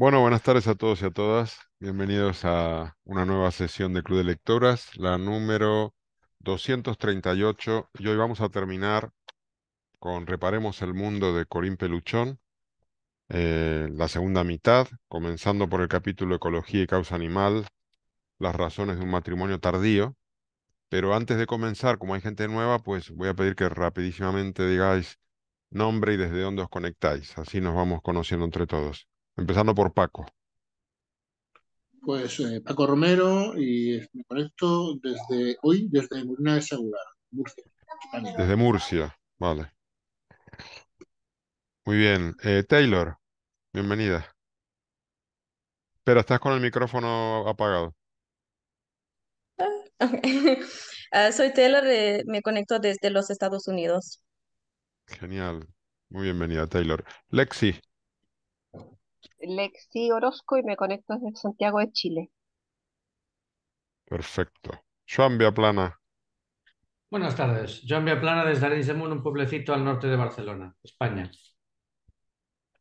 Bueno, buenas tardes a todos y a todas. Bienvenidos a una nueva sesión de Club de Lectoras, la número 238. Y hoy vamos a terminar con Reparemos el Mundo de Corín Peluchón, eh, la segunda mitad, comenzando por el capítulo Ecología y Causa Animal, las razones de un matrimonio tardío. Pero antes de comenzar, como hay gente nueva, pues voy a pedir que rapidísimamente digáis nombre y desde dónde os conectáis. Así nos vamos conociendo entre todos. Empezando por Paco. Pues eh, Paco Romero y me conecto desde hoy, desde una de Murcia, Desde Murcia, vale. Muy bien. Eh, Taylor, bienvenida. Pero estás con el micrófono apagado. Ah, ah, soy Taylor, eh, me conecto desde los Estados Unidos. Genial. Muy bienvenida, Taylor. Lexi. Lexi Orozco y me conecto desde Santiago de Chile. Perfecto. Joan Plana. Buenas tardes. Joan Plana desde un pueblecito al norte de Barcelona, España.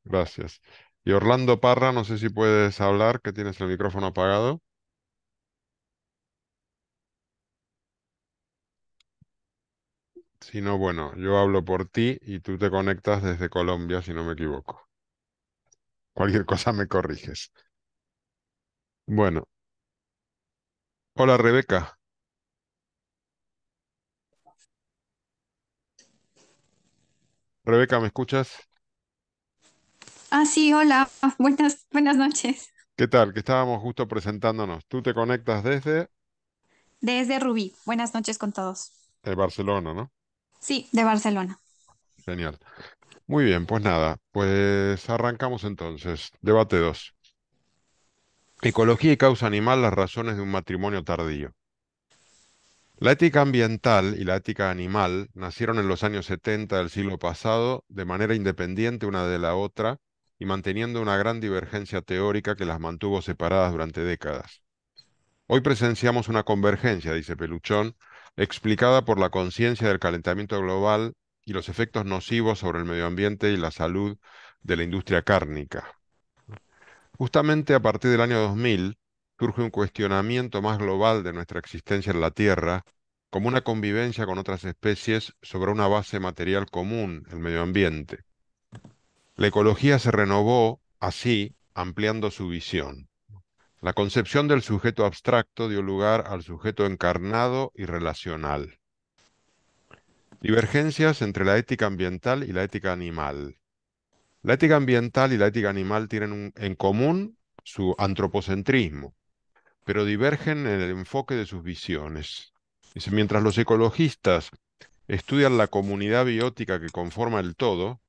Gracias. Y Orlando Parra, no sé si puedes hablar, que tienes el micrófono apagado. Si no, bueno, yo hablo por ti y tú te conectas desde Colombia, si no me equivoco. Cualquier cosa me corriges. Bueno. Hola, Rebeca. Rebeca, ¿me escuchas? Ah, sí, hola. Buenas, buenas noches. ¿Qué tal? Que estábamos justo presentándonos. Tú te conectas desde Desde Rubí. Buenas noches con todos. De Barcelona, ¿no? Sí, de Barcelona. Genial. Muy bien, pues nada, pues arrancamos entonces. Debate 2. Ecología y causa animal, las razones de un matrimonio tardío. La ética ambiental y la ética animal nacieron en los años 70 del siglo pasado de manera independiente una de la otra y manteniendo una gran divergencia teórica que las mantuvo separadas durante décadas. Hoy presenciamos una convergencia, dice Peluchón, explicada por la conciencia del calentamiento global y los efectos nocivos sobre el medio ambiente y la salud de la industria cárnica. Justamente a partir del año 2000 surge un cuestionamiento más global de nuestra existencia en la Tierra como una convivencia con otras especies sobre una base material común, el medio ambiente. La ecología se renovó así, ampliando su visión. La concepción del sujeto abstracto dio lugar al sujeto encarnado y relacional. Divergencias entre la ética ambiental y la ética animal. La ética ambiental y la ética animal tienen en común su antropocentrismo, pero divergen en el enfoque de sus visiones. mientras los ecologistas estudian la comunidad biótica que conforma el todo,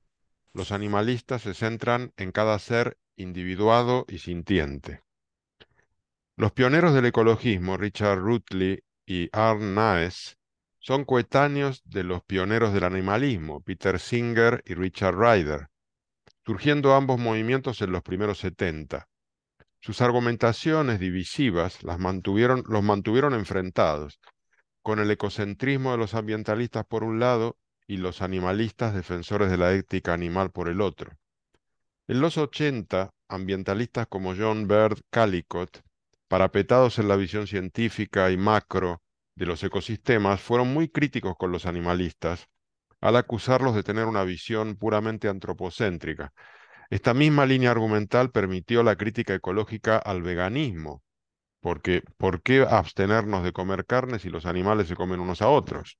los animalistas se centran en cada ser individuado y sintiente. Los pioneros del ecologismo, Richard Rutley y Arne Naes, son coetáneos de los pioneros del animalismo, Peter Singer y Richard Ryder, surgiendo ambos movimientos en los primeros 70. Sus argumentaciones divisivas los mantuvieron enfrentados, con el ecocentrismo de los ambientalistas por un lado y los animalistas defensores de la ética animal por el otro. En los 80, ambientalistas como John Baird Callicott, parapetados en la visión científica y macro de los ecosistemas fueron muy críticos con los animalistas al acusarlos de tener una visión puramente antropocéntrica. Esta misma línea argumental permitió la crítica ecológica al veganismo, porque ¿por qué abstenernos de comer carne si los animales se comen unos a otros?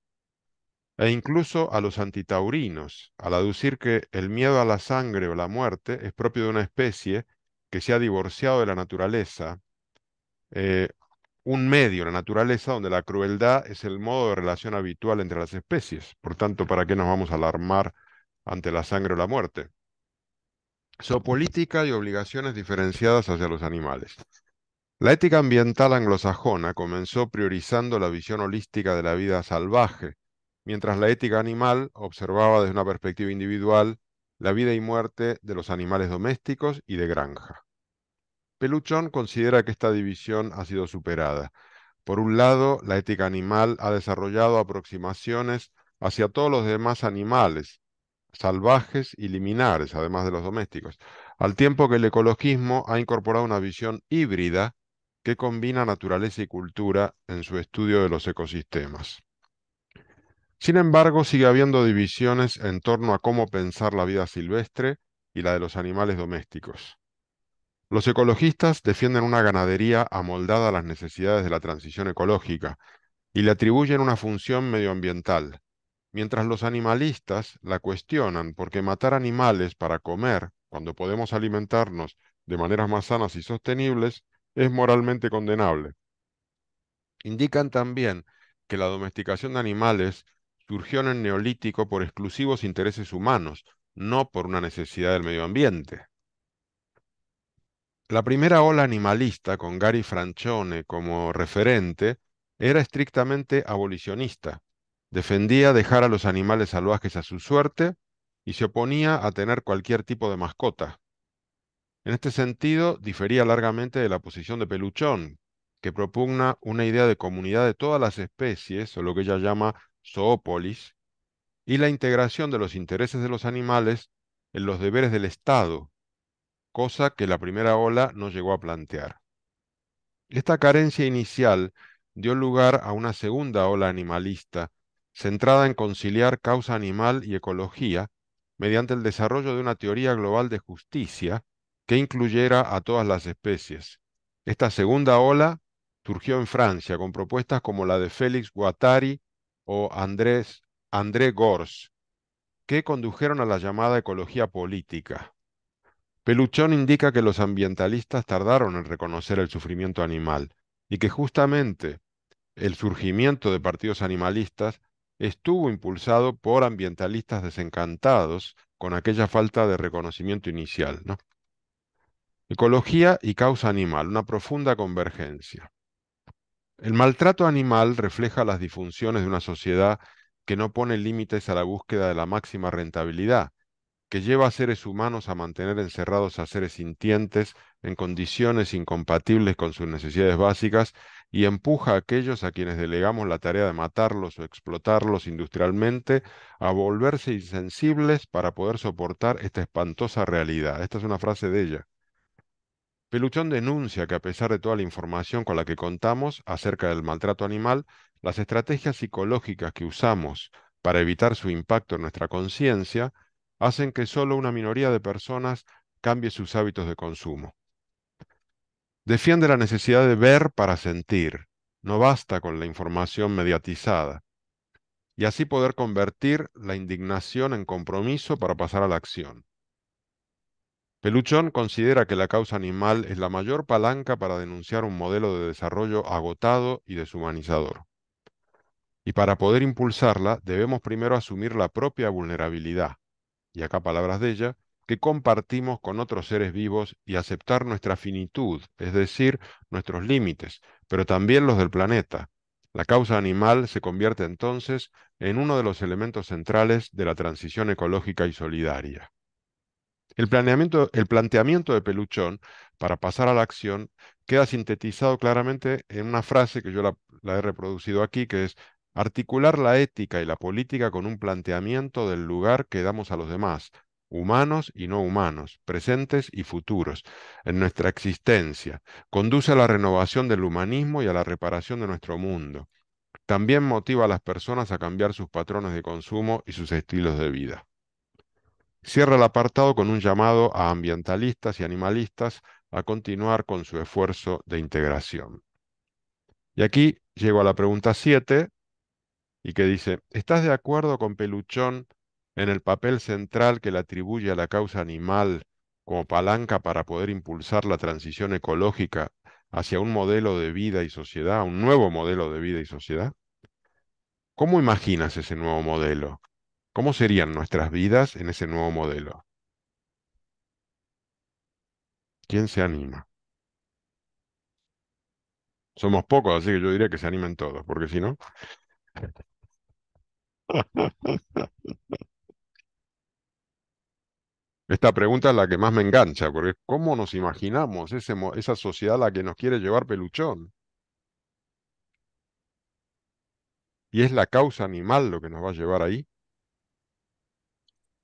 E incluso a los antitaurinos, al aducir que el miedo a la sangre o la muerte es propio de una especie que se ha divorciado de la naturaleza, eh, un medio, la naturaleza, donde la crueldad es el modo de relación habitual entre las especies. Por tanto, ¿para qué nos vamos a alarmar ante la sangre o la muerte? Zoopolítica y obligaciones diferenciadas hacia los animales. La ética ambiental anglosajona comenzó priorizando la visión holística de la vida salvaje, mientras la ética animal observaba desde una perspectiva individual la vida y muerte de los animales domésticos y de granja. Peluchón considera que esta división ha sido superada. Por un lado, la ética animal ha desarrollado aproximaciones hacia todos los demás animales, salvajes y liminares, además de los domésticos, al tiempo que el ecologismo ha incorporado una visión híbrida que combina naturaleza y cultura en su estudio de los ecosistemas. Sin embargo, sigue habiendo divisiones en torno a cómo pensar la vida silvestre y la de los animales domésticos. Los ecologistas defienden una ganadería amoldada a las necesidades de la transición ecológica y le atribuyen una función medioambiental, mientras los animalistas la cuestionan porque matar animales para comer, cuando podemos alimentarnos de maneras más sanas y sostenibles, es moralmente condenable. Indican también que la domesticación de animales surgió en el neolítico por exclusivos intereses humanos, no por una necesidad del medio ambiente. La primera ola animalista, con Gary Franchone como referente, era estrictamente abolicionista. Defendía dejar a los animales salvajes a su suerte y se oponía a tener cualquier tipo de mascota. En este sentido, difería largamente de la posición de Peluchón, que propugna una idea de comunidad de todas las especies, o lo que ella llama zoópolis, y la integración de los intereses de los animales en los deberes del Estado, cosa que la primera ola no llegó a plantear. Esta carencia inicial dio lugar a una segunda ola animalista, centrada en conciliar causa animal y ecología, mediante el desarrollo de una teoría global de justicia que incluyera a todas las especies. Esta segunda ola surgió en Francia con propuestas como la de Félix Guattari o Andrés, André Gors, que condujeron a la llamada ecología política. Peluchón indica que los ambientalistas tardaron en reconocer el sufrimiento animal y que justamente el surgimiento de partidos animalistas estuvo impulsado por ambientalistas desencantados con aquella falta de reconocimiento inicial. Ecología y causa animal, una profunda convergencia. El maltrato animal refleja las disfunciones de una sociedad que no pone límites a la búsqueda de la máxima rentabilidad, que lleva a seres humanos a mantener encerrados a seres sintientes en condiciones incompatibles con sus necesidades básicas y empuja a aquellos a quienes delegamos la tarea de matarlos o explotarlos industrialmente a volverse insensibles para poder soportar esta espantosa realidad. Esta es una frase de ella. Peluchón denuncia que a pesar de toda la información con la que contamos acerca del maltrato animal, las estrategias psicológicas que usamos para evitar su impacto en nuestra conciencia hacen que solo una minoría de personas cambie sus hábitos de consumo. Defiende la necesidad de ver para sentir. No basta con la información mediatizada. Y así poder convertir la indignación en compromiso para pasar a la acción. Peluchón considera que la causa animal es la mayor palanca para denunciar un modelo de desarrollo agotado y deshumanizador. Y para poder impulsarla debemos primero asumir la propia vulnerabilidad, y acá palabras de ella, que compartimos con otros seres vivos y aceptar nuestra finitud, es decir, nuestros límites, pero también los del planeta. La causa animal se convierte entonces en uno de los elementos centrales de la transición ecológica y solidaria. El planteamiento, el planteamiento de Peluchón, para pasar a la acción, queda sintetizado claramente en una frase que yo la he reproducido aquí, que es, Articular la ética y la política con un planteamiento del lugar que damos a los demás, humanos y no humanos, presentes y futuros, en nuestra existencia. Conduce a la renovación del humanismo y a la reparación de nuestro mundo. También motiva a las personas a cambiar sus patrones de consumo y sus estilos de vida. Cierra el apartado con un llamado a ambientalistas y animalistas a continuar con su esfuerzo de integración. Y aquí llego a la pregunta 7, y que dice, ¿estás de acuerdo con Peluchón en el papel central que le atribuye a la causa animal como palanca para poder impulsar la transición ecológica hacia un modelo de vida y sociedad, un nuevo modelo de vida y sociedad? ¿Cómo imaginas ese nuevo modelo? ¿Cómo serían nuestras vidas en ese nuevo modelo? ¿Quién se anima? Somos pocos, así que yo diría que se animen todos, porque si no... Esta pregunta es la que más me engancha, porque ¿cómo nos imaginamos esa sociedad a la que nos quiere llevar Peluchón? ¿Y es la causa animal lo que nos va a llevar ahí?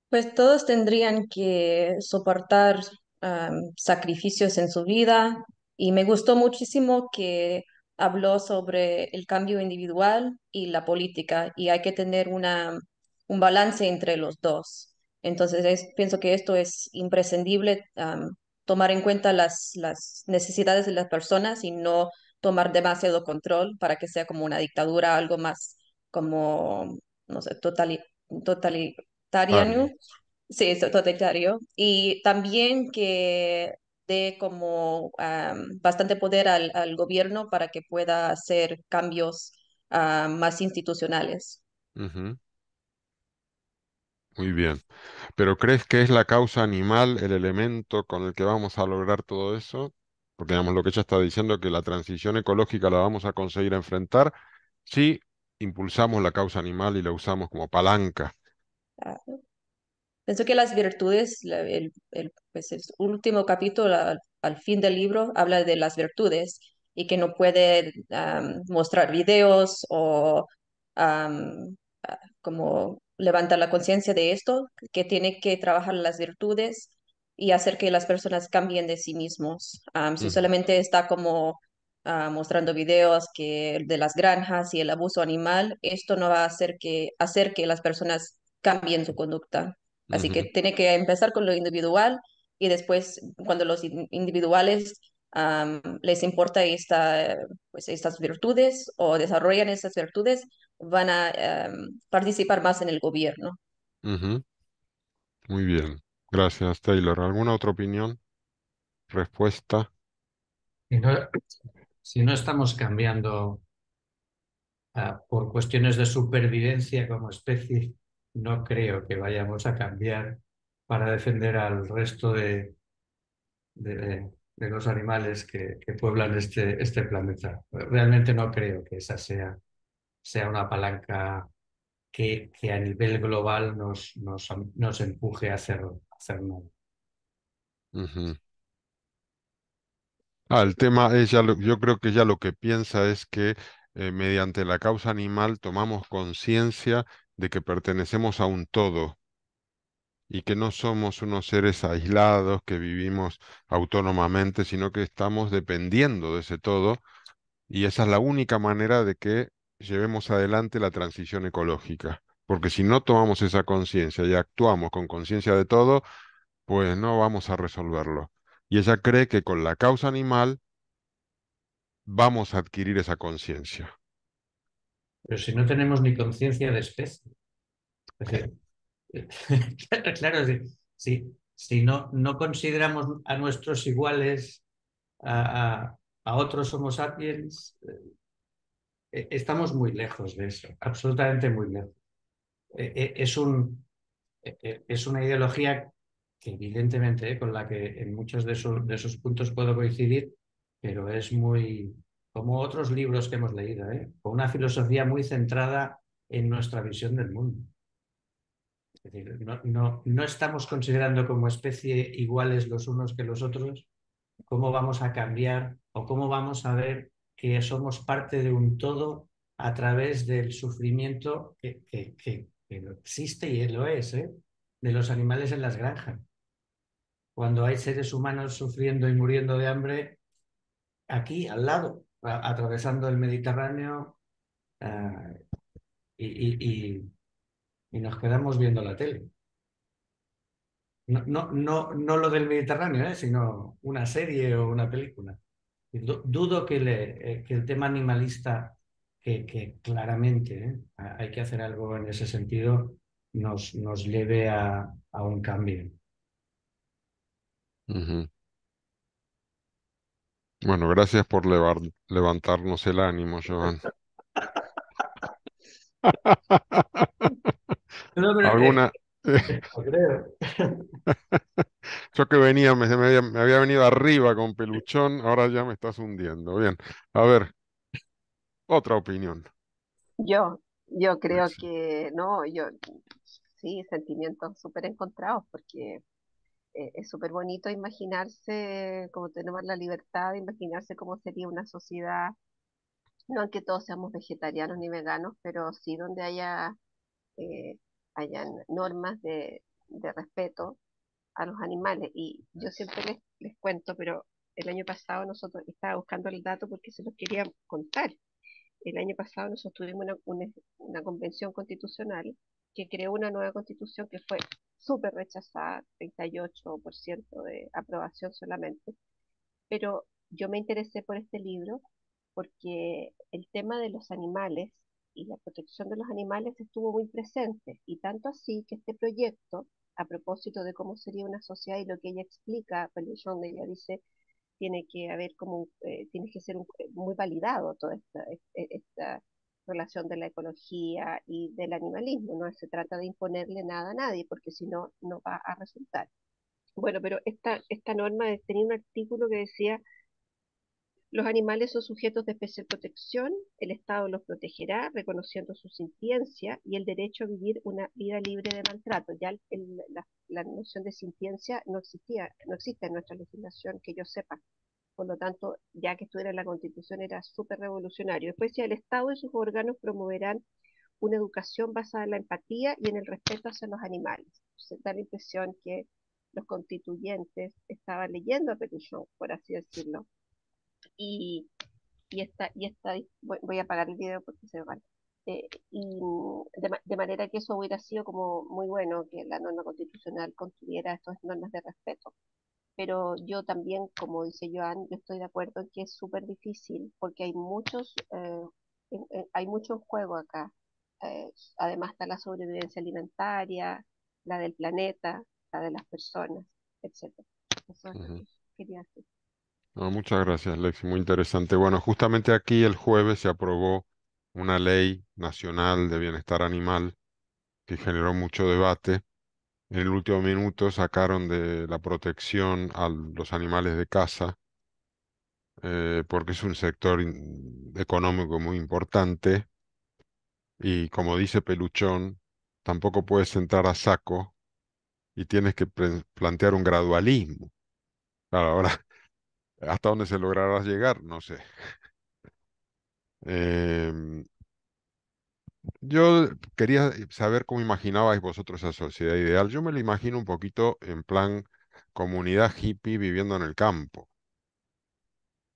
Pues todos tendrían que soportar sacrificios en su vida y me gustó muchísimo que habló sobre el cambio individual y la política y hay que tener una, un balance entre los dos. Entonces, pienso que esto es imprescindible, tomar en cuenta las, las necesidades de las personas y no tomar demasiado control para que sea como una dictadura, algo más como, no sé, totalitario. Sí, totalitario. Y también que dé como bastante poder al, gobierno para que pueda hacer cambios ah, más institucionales. Muy bien. ¿Pero crees que es la causa animal el elemento con el que vamos a lograr todo eso? Porque digamos lo que ella está diciendo, que la transición ecológica la vamos a conseguir enfrentar si impulsamos la causa animal y la usamos como palanca. Claro. Pienso que las virtudes, el, pues, último capítulo al, fin del libro habla de las virtudes y que no puede mostrar videos o ah, como levantar la conciencia de esto, que tiene que trabajar las virtudes y hacer que las personas cambien de sí mismos. Si mm. solamente está como ah, mostrando videos que, de las granjas y el abuso animal, esto no va a hacer que, hacer que las personas cambien su conducta. Así que tiene que empezar con lo individual y después cuando los individuales les importa esta, pues, estas virtudes o desarrollan estas virtudes, van a em, participar más en el gobierno. Muy bien. Gracias, Taylor. ¿Alguna otra opinión? ¿Respuesta? Si no, estamos cambiando ah, por cuestiones de supervivencia como especie, no creo que vayamos a cambiar para defender al resto de, de, los animales que, pueblan este, este planeta. Realmente no creo que esa sea, sea una palanca que, que a nivel global nos, nos, empuje a hacer, hacer nada. Ah, el tema es yo creo que ya lo que piensa es que eh, mediante la causa animal tomamos conciencia de que pertenecemos a un todo y que no somos unos seres aislados que vivimos autónomamente, sino que estamos dependiendo de ese todo y esa es la única manera de que llevemos adelante la transición ecológica. Porque si no tomamos esa conciencia y actuamos con conciencia de todo, pues no vamos a resolverlo. Y ella cree que con la causa animal vamos a adquirir esa conciencia. Pero si no tenemos ni conciencia de especie. claro, si, si, no, no consideramos a nuestros iguales, a, otros Homo sapiens, eh, eh, estamos muy lejos de eso, absolutamente muy lejos. Eh, es, un, es una ideología que evidentemente con la que en muchos de, esos de esos puntos puedo coincidir, pero es muy, como otros libros que hemos leído, ¿eh? con una filosofía muy centrada en nuestra visión del mundo. Es decir, no, no, estamos considerando como especie iguales los unos que los otros, cómo vamos a cambiar o cómo vamos a ver que somos parte de un todo a través del sufrimiento que, existe y lo es, ¿eh? de los animales en las granjas. Cuando hay seres humanos sufriendo y muriendo de hambre, aquí al lado, atravesando el Mediterráneo eh, y, nos quedamos viendo la tele. No, no, no, lo del Mediterráneo, eh, sino una serie o una película. Dudo que, le, eh, que el tema animalista, que, claramente eh, hay que hacer algo en ese sentido, nos, nos lleve a, un cambio. Bueno, gracias por levantarnos el ánimo, Joan. Eh, ¿Alguna? Yo que venía, me, había, venido arriba con peluchón, ahora ya me estás hundiendo. Bien, a ver, otra opinión. Yo, yo creo que no, yo sí, sentimientos súper encontrados, porque eh, es súper bonito imaginarse, como tenemos la libertad de imaginarse cómo sería una sociedad, no aunque todos seamos vegetarianos ni veganos, pero sí donde haya eh, hayan normas de, respeto a los animales. Y yo siempre les, les cuento, pero el año pasado nosotros estaba buscando el dato porque se los quería contar. El año pasado nosotros tuvimos una, una convención constitucional que creó una nueva constitución que fue súper rechazada, 38% de aprobación solamente. Pero yo me interesé por este libro porque el tema de los animales y la protección de los animales estuvo muy presente, y tanto así que este proyecto, a propósito de cómo sería una sociedad y lo que ella explica, donde pues, ella dice, tiene que haber como, eh, tiene que ser muy validado toda esta, e, e, esta, relación de la ecología y del animalismo. No se trata de imponerle nada a nadie, porque si no, no va a resultar. Bueno, pero esta, esta norma tenía un artículo que decía, los animales son sujetos de especial protección, el Estado los protegerá reconociendo su sintiencia y el derecho a vivir una vida libre de maltrato. Ya la, la, noción de sintiencia no existía, no existe en nuestra legislación que yo sepa. Por lo tanto, ya que estuviera en la Constitución era súper revolucionario. Después decía, el Estado y sus órganos promoverán una educación basada en la empatía y en el respeto hacia los animales. Se da la impresión que los constituyentes estaban leyendo a Petition, por así decirlo. Y, y esta, y esta voy, a apagar el video porque se ve va. Eh, y de, manera que eso hubiera sido como muy bueno que la norma constitucional contuviera estas normas de respeto pero yo también, como dice Joan, yo estoy de acuerdo en que es súper difícil porque hay muchos, eh, hay mucho juego acá. Eh, además está la sobrevivencia alimentaria, la del planeta, la de las personas, etc. Eso muchas gracias, Lexi. Muy interesante. Bueno, justamente aquí el jueves se aprobó una ley nacional de bienestar animal que generó mucho debate en el último minuto sacaron de la protección a los animales de caza, eh, porque es un sector económico muy importante. Y como dice Peluchón, tampoco puedes entrar a saco y tienes que plantear un gradualismo. ahora, ¿hasta dónde se logrará llegar? No sé. Eh, yo quería saber cómo imaginabais vosotros esa sociedad ideal. Yo me la imagino un poquito en plan comunidad hippie viviendo en el campo.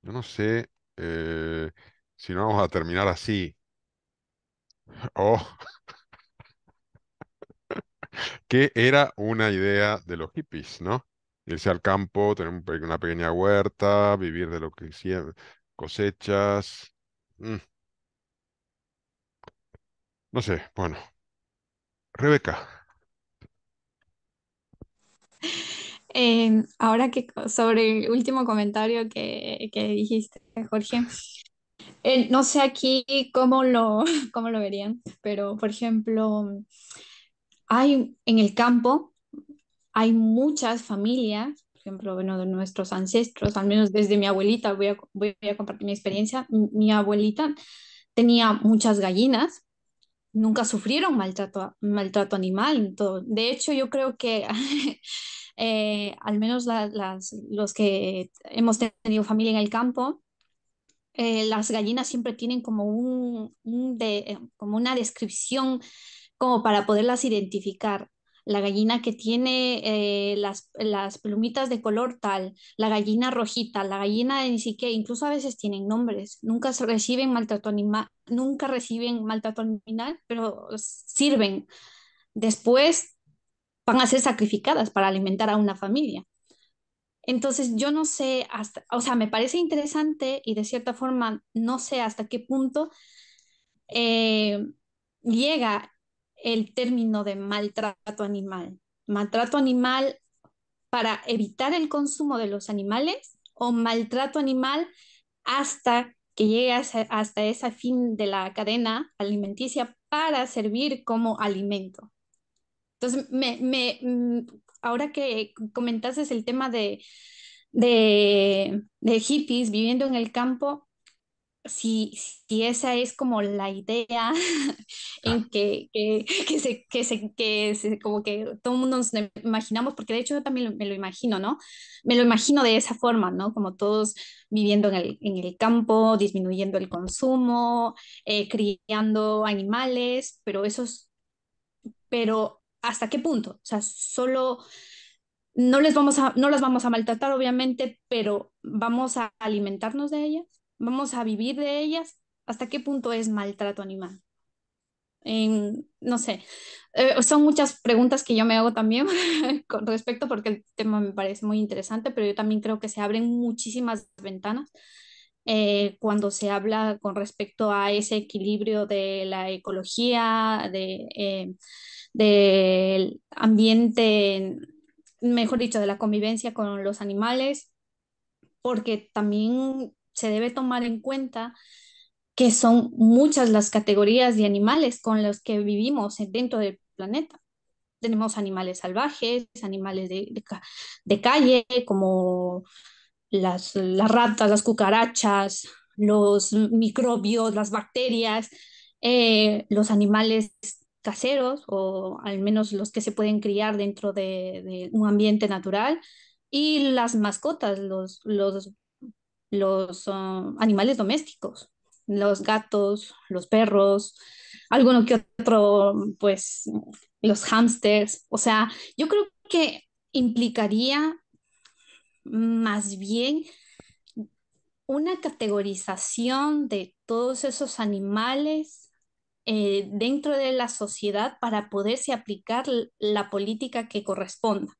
Yo no sé eh, si no vamos a terminar así. Oh, que era una idea de los hippies, ¿no? Irse al campo, tener una pequeña huerta, vivir de lo que hicieron, cosechas. Mm. No sé, bueno. Rebeca. Em, ahora que sobre el último comentario que, dijiste, Jorge, eh, no sé aquí cómo lo, cómo lo verían, pero por ejemplo, hay en el campo, hay muchas familias, por ejemplo, bueno, de nuestros ancestros, al menos desde mi abuelita, voy voy a compartir mi experiencia, mi abuelita tenía muchas gallinas nunca sufrieron maltrato, maltrato animal. De hecho, yo creo que eh, al menos las, los que hemos tenido familia en el campo, eh, las gallinas siempre tienen como, un, un de, como una descripción como para poderlas identificar la gallina que tiene eh, las, las, plumitas de color tal, la gallina rojita, la gallina de ni siquiera, incluso a veces tienen nombres, nunca reciben maltrato animal, nunca reciben pero sirven. Después van a ser sacrificadas para alimentar a una familia. Entonces yo no sé hasta, o sea, me parece interesante y de cierta forma no sé hasta qué punto eh, llega el término de maltrato animal. Maltrato animal para evitar el consumo de los animales o maltrato animal hasta que llegue hasta ese fin de la cadena alimenticia para servir como alimento. Entonces, me, mm, ahora que comentaste el tema de hippies viviendo en el campo, si, si esa es como la idea en que, se, que, se, que se, como que todo el mundo nos imaginamos, porque de hecho yo también me lo imagino, ¿no? Me lo imagino de esa forma, ¿no? Como todos viviendo en el, en el campo, disminuyendo el consumo, eh, criando animales, pero eso pero ¿hasta qué punto? O sea, solo no les vamos a, no las vamos a maltratar, obviamente, pero vamos a alimentarnos de ellas vamos a vivir de ellas, ¿hasta qué punto es maltrato animal? no sé, eh, son muchas preguntas que yo me hago también con respecto porque el tema me parece muy interesante, pero yo también creo que se abren muchísimas ventanas eh, cuando se habla con respecto a ese equilibrio de la ecología, de, eh, del ambiente, mejor dicho, de la convivencia con los animales, porque también se debe tomar en cuenta que son muchas las categorías de animales con los que vivimos dentro del planeta. Tenemos animales salvajes, animales de, calle, como las, ratas, las cucarachas, los microbios, las bacterias, eh, los animales caseros o al menos los que se pueden criar dentro de, de un ambiente natural y las mascotas, los, los los um, animales domésticos, los gatos, los perros, alguno que otro, pues los hámsters. O sea, yo creo que implicaría más bien una categorización de todos esos animales eh, dentro de la sociedad para poderse aplicar la política que corresponda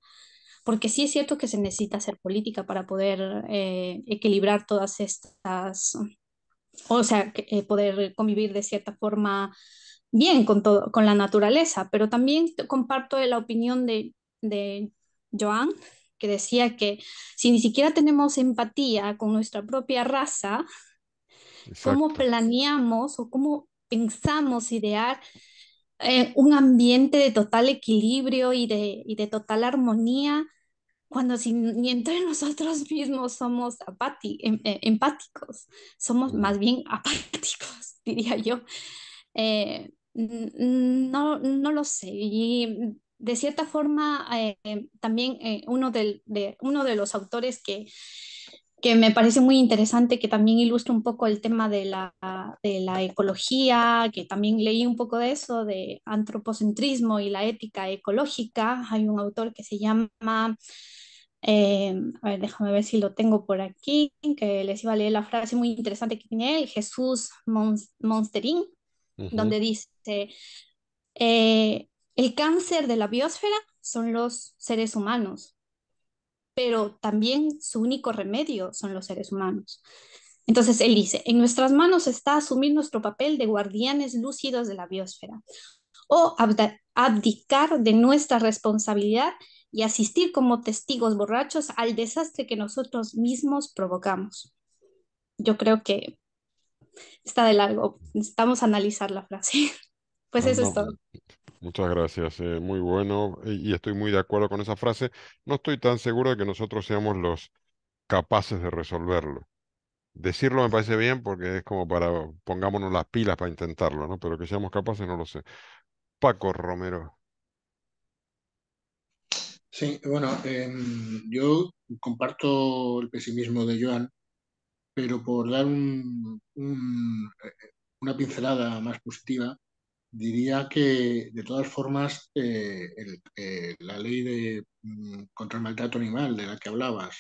porque sí es cierto que se necesita hacer política para poder eh, equilibrar todas estas, o sea, eh, poder convivir de cierta forma bien con, todo, con la naturaleza, pero también comparto la opinión de, de Joan, que decía que si ni siquiera tenemos empatía con nuestra propia raza, ¿cómo planeamos o cómo pensamos idear eh, un ambiente de total equilibrio y de, de total armonía, cuando si, ni entre nosotros mismos somos apáticos em, eh, empáticos, somos más bien apáticos, diría yo. Eh, no, no lo sé. Y de cierta forma, también uno, de, uno de los autores que, que me parece muy interesante, que también ilustra un poco el tema de la, ecología, que también leí un poco de eso, de antropocentrismo y la ética ecológica. Hay un autor que se llama, eh, a ver, déjame ver si lo tengo por aquí, que les iba a leer la frase muy interesante que tiene él, Jesús Monsterín, donde dice, eh, el cáncer de la biosfera son los seres humanos pero también su único remedio son los seres humanos. Entonces él dice, en nuestras manos está asumir nuestro papel de guardianes lúcidos de la biosfera o abdicar de nuestra responsabilidad y asistir como testigos borrachos al desastre que nosotros mismos provocamos. Yo creo que está de largo, necesitamos analizar la frase. Pues, pues eso es todo. Pues Muchas gracias, eh, muy bueno y, estoy muy de acuerdo con esa frase. No estoy tan seguro de que nosotros seamos los capaces de resolverlo. Decirlo me parece bien porque es como para pongámonos las pilas para intentarlo, ¿no? Pero que seamos capaces no lo sé. Paco Romero. Sí, bueno, em, yo comparto el pesimismo de Joan, pero por dar eh, una pincelada más positiva, Diría que, de todas formas, eh, eh, la ley de, mm, contra el maltrato animal de la que hablabas,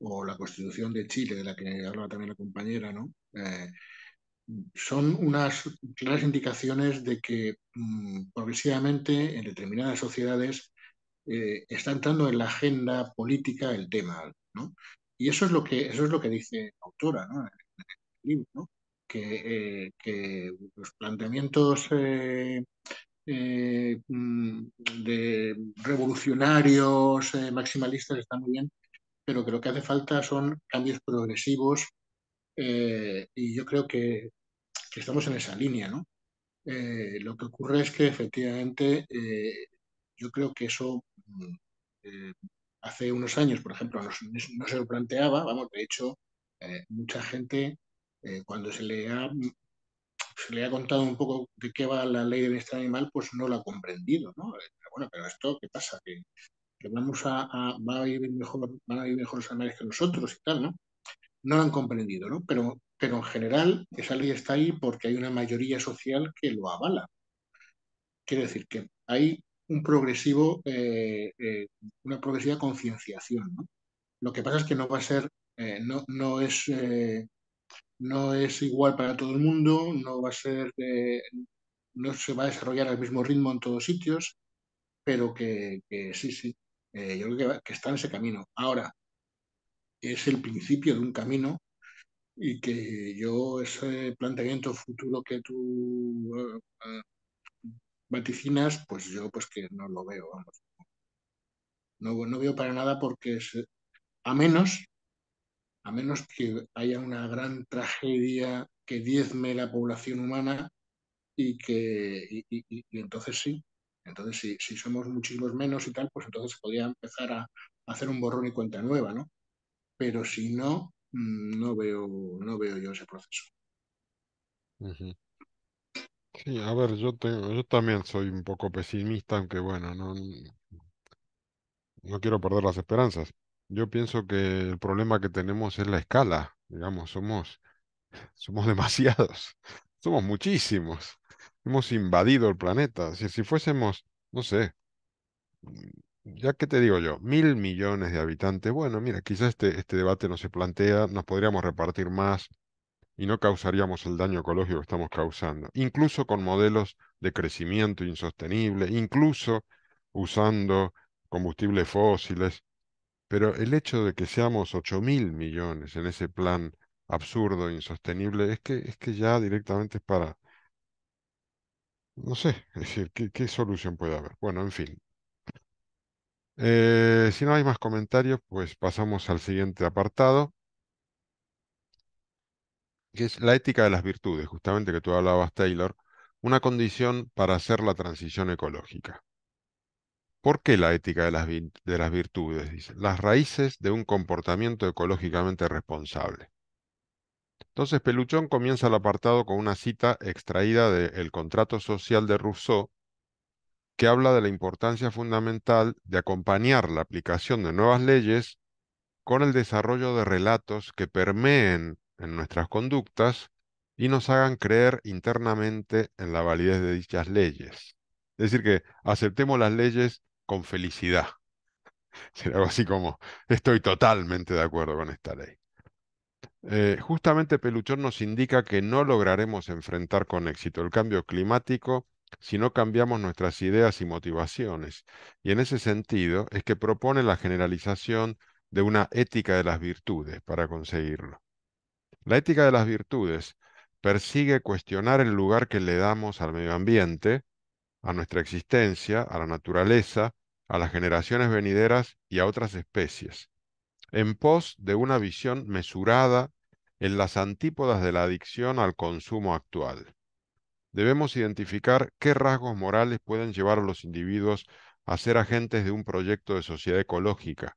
o la Constitución de Chile, de la que hablaba también la compañera, ¿no? Eh, son unas claras indicaciones de que mm, progresivamente en determinadas sociedades está entrando en la agenda política el tema, ¿no? Y eso es lo que, eso es lo que dice la autora, En el libro, ¿no? Eh, que, los planteamientos eh, eh, mm, de revolucionarios maximalistas están muy bien, pero que lo que hace falta son cambios progresivos y yo creo que, estamos en esa línea, ¿no? lo que ocurre es que efectivamente yo creo que eso mm, hace unos años, por ejemplo, no, no se lo planteaba, vamos, de hecho, mucha gente eh, cuando se le, ha, le ha contado un poco de qué va la ley de bienestar animal, pues no lo ha comprendido, ¿no? Eh, bueno, pero esto, ¿qué pasa? Que, vamos a, mejor, van a vivir mejor los animales que nosotros y tal, ¿no? No lo han comprendido, ¿no? Pero, pero en general esa ley está ahí porque hay una mayoría social que lo avala. Quiere decir que hay un progresivo, eh, una progresiva concienciación, Lo que pasa es que no va a ser, no, no es no es igual para todo el mundo, no va a ser, no se va a desarrollar al mismo ritmo en todos sitios, pero que, sí, sí, eh, yo creo que, está en ese camino. Ahora, es el principio de un camino y que yo ese planteamiento futuro que tú eh, eh, vaticinas, pues yo pues que no lo veo, No, no veo para nada porque es, a menos a menos que haya una gran tragedia que diezme la población humana y que y, entonces sí, entonces si, si, somos muchísimos menos y tal, pues entonces podría empezar a, hacer un borrón y cuenta nueva, ¿no? Pero si no, mm, no veo, no veo yo ese proceso. Sí, a ver, yo tengo, yo también soy un poco pesimista, aunque bueno, no, no quiero perder las esperanzas, yo pienso que el problema que tenemos es la escala, digamos, somos, somos demasiados, somos muchísimos, hemos invadido el planeta. Si, si fuésemos, no sé, mm, ya que te digo yo, mil millones de habitantes, bueno, mira, quizás este, este debate no se plantea, nos podríamos repartir más y no causaríamos el daño ecológico que estamos causando, incluso con modelos de crecimiento insostenible, incluso usando combustibles fósiles pero el hecho de que seamos 8 mil millones en ese plan absurdo, insostenible, es que, es que ya directamente es para... No sé, es decir, ¿qué, solución puede haber? Bueno, en fin. Eh, si no hay más comentarios, pues pasamos al siguiente apartado, que es la ética de las virtudes, justamente que tú hablabas, Taylor, una condición para hacer la transición ecológica. ¿Por qué la ética de las, virtudes? las raíces de un comportamiento ecológicamente responsable. Entonces Peluchón comienza el apartado con una cita extraída del el Contrato Social de Rousseau, que habla de la importancia fundamental de acompañar la aplicación de nuevas leyes con el desarrollo de relatos que permeen en nuestras conductas y nos hagan creer internamente en la validez de dichas leyes. Es decir, que aceptemos las leyes con felicidad. Será algo así como, estoy totalmente de acuerdo con esta ley. Eh, justamente Peluchón nos indica que no lograremos enfrentar con éxito el cambio climático si no cambiamos nuestras ideas y motivaciones. Y en ese sentido es que propone la generalización de una ética de las virtudes para conseguirlo. La ética de las virtudes persigue cuestionar el lugar que le damos al medio ambiente, a nuestra existencia, a la naturaleza, a las generaciones venideras y a otras especies, en pos de una visión mesurada en las antípodas de la adicción al consumo actual. Debemos identificar qué rasgos morales pueden llevar a los individuos a ser agentes de un proyecto de sociedad ecológica,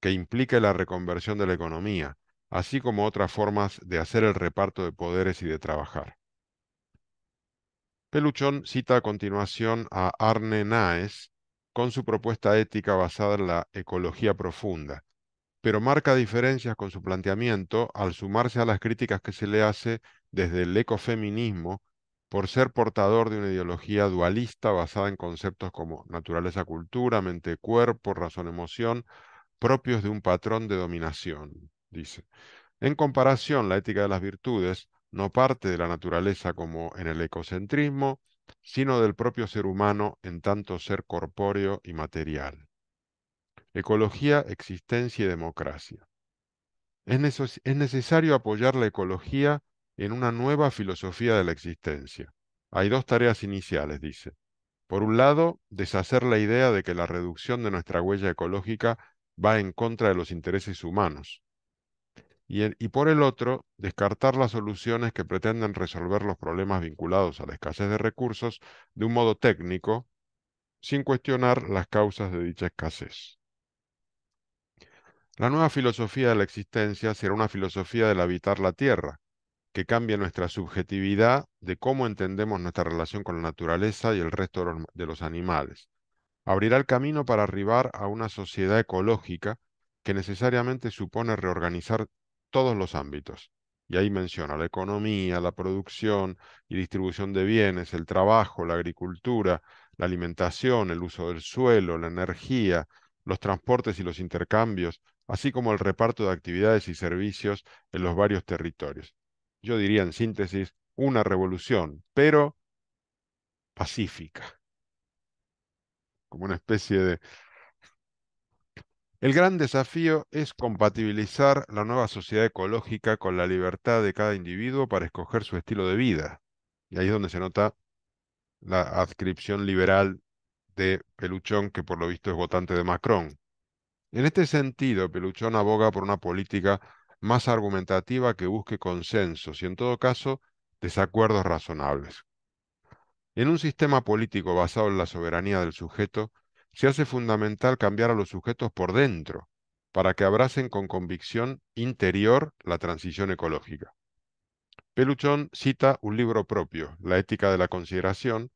que implique la reconversión de la economía, así como otras formas de hacer el reparto de poderes y de trabajar. Peluchón cita a continuación a Arne Naes con su propuesta ética basada en la ecología profunda, pero marca diferencias con su planteamiento al sumarse a las críticas que se le hace desde el ecofeminismo por ser portador de una ideología dualista basada en conceptos como naturaleza-cultura, mente-cuerpo, razón-emoción, propios de un patrón de dominación, dice. En comparación, la ética de las virtudes no parte de la naturaleza como en el ecocentrismo, sino del propio ser humano en tanto ser corpóreo y material. Ecología, existencia y democracia. Es, necesario apoyar la ecología en una nueva filosofía de la existencia. Hay dos tareas iniciales, dice. Por un lado, deshacer la idea de que la reducción de nuestra huella ecológica va en contra de los intereses humanos, y, por el otro, descartar las soluciones que pretenden resolver los problemas vinculados a la escasez de recursos de un modo técnico, sin cuestionar las causas de dicha escasez. La nueva filosofía de la existencia será una filosofía del habitar la Tierra, que cambie nuestra subjetividad de cómo entendemos nuestra relación con la naturaleza y el resto de los animales. Abrirá el camino para arribar a una sociedad ecológica que necesariamente supone reorganizar todos los ámbitos. Y ahí menciona la economía, la producción y distribución de bienes, el trabajo, la agricultura, la alimentación, el uso del suelo, la energía, los transportes y los intercambios, así como el reparto de actividades y servicios en los varios territorios. Yo diría en síntesis, una revolución, pero pacífica, como una especie de el gran desafío es compatibilizar la nueva sociedad ecológica con la libertad de cada individuo para escoger su estilo de vida. Y ahí es donde se nota la adscripción liberal de Peluchón, que por lo visto es votante de Macron. En este sentido, Peluchón aboga por una política más argumentativa que busque consensos y, en todo caso, desacuerdos razonables. En un sistema político basado en la soberanía del sujeto, se hace fundamental cambiar a los sujetos por dentro para que abracen con convicción interior la transición ecológica. Peluchón cita un libro propio, La ética de la consideración,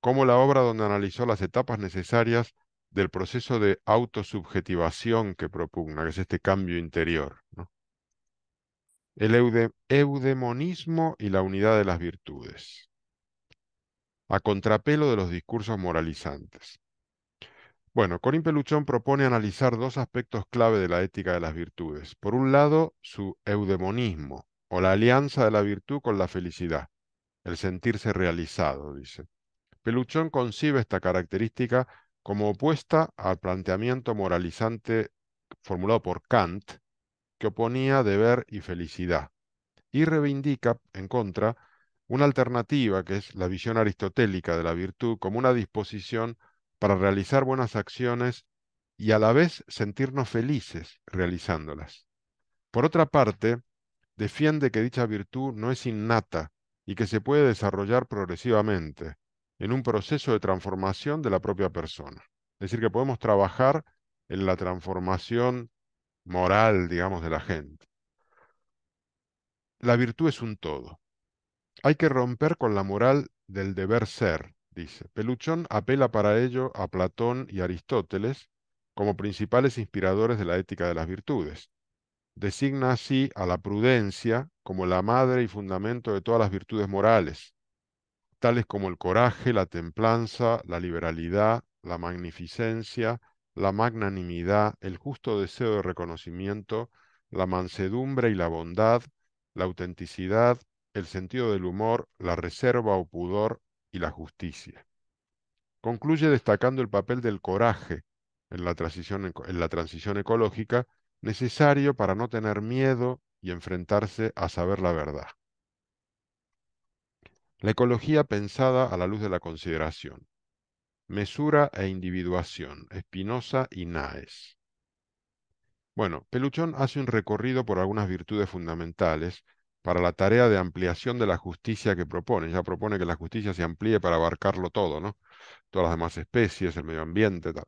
como la obra donde analizó las etapas necesarias del proceso de autosubjetivación que propugna, que es este cambio interior. El eudemonismo y la unidad de las virtudes. A contrapelo de los discursos moralizantes. Bueno, Corín Peluchón propone analizar dos aspectos clave de la ética de las virtudes. Por un lado, su eudemonismo, o la alianza de la virtud con la felicidad, el sentirse realizado, dice. Peluchón concibe esta característica como opuesta al planteamiento moralizante formulado por Kant, que oponía deber y felicidad, y reivindica, en contra, una alternativa que es la visión aristotélica de la virtud como una disposición para realizar buenas acciones y a la vez sentirnos felices realizándolas. Por otra parte, defiende que dicha virtud no es innata y que se puede desarrollar progresivamente en un proceso de transformación de la propia persona. Es decir, que podemos trabajar en la transformación moral, digamos, de la gente. La virtud es un todo. Hay que romper con la moral del deber ser, Dice, Peluchón apela para ello a Platón y Aristóteles como principales inspiradores de la ética de las virtudes. Designa así a la prudencia como la madre y fundamento de todas las virtudes morales, tales como el coraje, la templanza, la liberalidad, la magnificencia, la magnanimidad, el justo deseo de reconocimiento, la mansedumbre y la bondad, la autenticidad, el sentido del humor, la reserva o pudor, y la justicia. Concluye destacando el papel del coraje en la transición, en la transición ecológica, necesario para no tener miedo y enfrentarse a saber la verdad. La ecología pensada a la luz de la consideración. Mesura e individuación, Espinosa y Naes. Bueno, Peluchón hace un recorrido por algunas virtudes fundamentales, para la tarea de ampliación de la justicia que propone. Ya propone que la justicia se amplíe para abarcarlo todo, ¿no? Todas las demás especies, el medio ambiente, tal.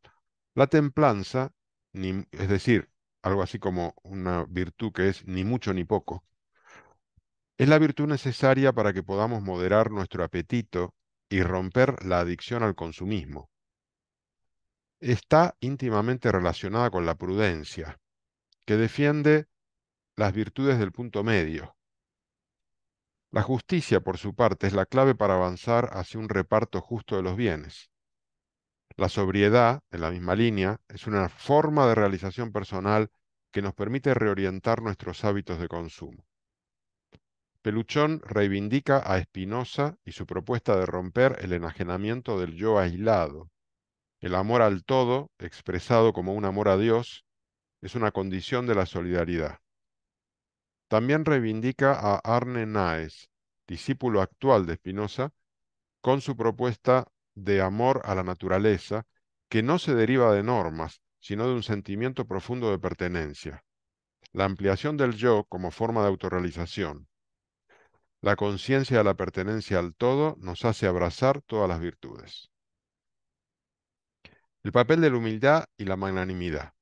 La templanza, es decir, algo así como una virtud que es ni mucho ni poco, es la virtud necesaria para que podamos moderar nuestro apetito y romper la adicción al consumismo. Está íntimamente relacionada con la prudencia, que defiende las virtudes del punto medio, la justicia, por su parte, es la clave para avanzar hacia un reparto justo de los bienes. La sobriedad, en la misma línea, es una forma de realización personal que nos permite reorientar nuestros hábitos de consumo. Peluchón reivindica a Espinosa y su propuesta de romper el enajenamiento del yo aislado. El amor al todo, expresado como un amor a Dios, es una condición de la solidaridad. También reivindica a Arne Naes, discípulo actual de Spinoza, con su propuesta de amor a la naturaleza, que no se deriva de normas, sino de un sentimiento profundo de pertenencia. La ampliación del yo como forma de autorrealización. La conciencia de la pertenencia al todo nos hace abrazar todas las virtudes. El papel de la humildad y la magnanimidad.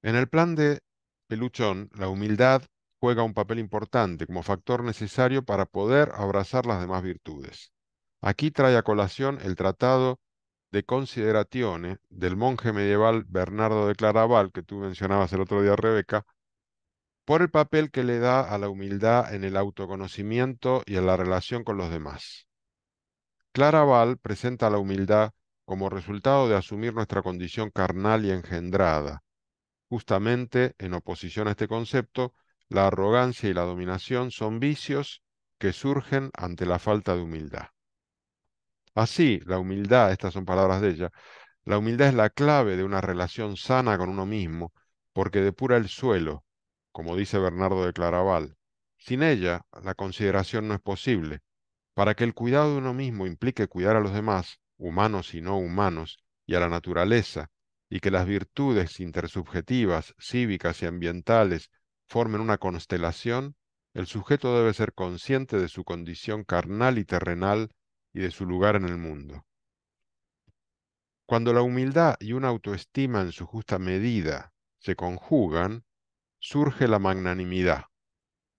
En el plan de Peluchón, la humildad juega un papel importante como factor necesario para poder abrazar las demás virtudes. Aquí trae a colación el tratado de Consideratione del monje medieval Bernardo de Claraval, que tú mencionabas el otro día, Rebeca, por el papel que le da a la humildad en el autoconocimiento y en la relación con los demás. Claraval presenta la humildad como resultado de asumir nuestra condición carnal y engendrada. Justamente en oposición a este concepto la arrogancia y la dominación son vicios que surgen ante la falta de humildad. Así, la humildad, estas son palabras de ella, la humildad es la clave de una relación sana con uno mismo, porque depura el suelo, como dice Bernardo de Claraval. Sin ella, la consideración no es posible. Para que el cuidado de uno mismo implique cuidar a los demás, humanos y no humanos, y a la naturaleza, y que las virtudes intersubjetivas, cívicas y ambientales formen una constelación, el sujeto debe ser consciente de su condición carnal y terrenal y de su lugar en el mundo. Cuando la humildad y una autoestima en su justa medida se conjugan, surge la magnanimidad,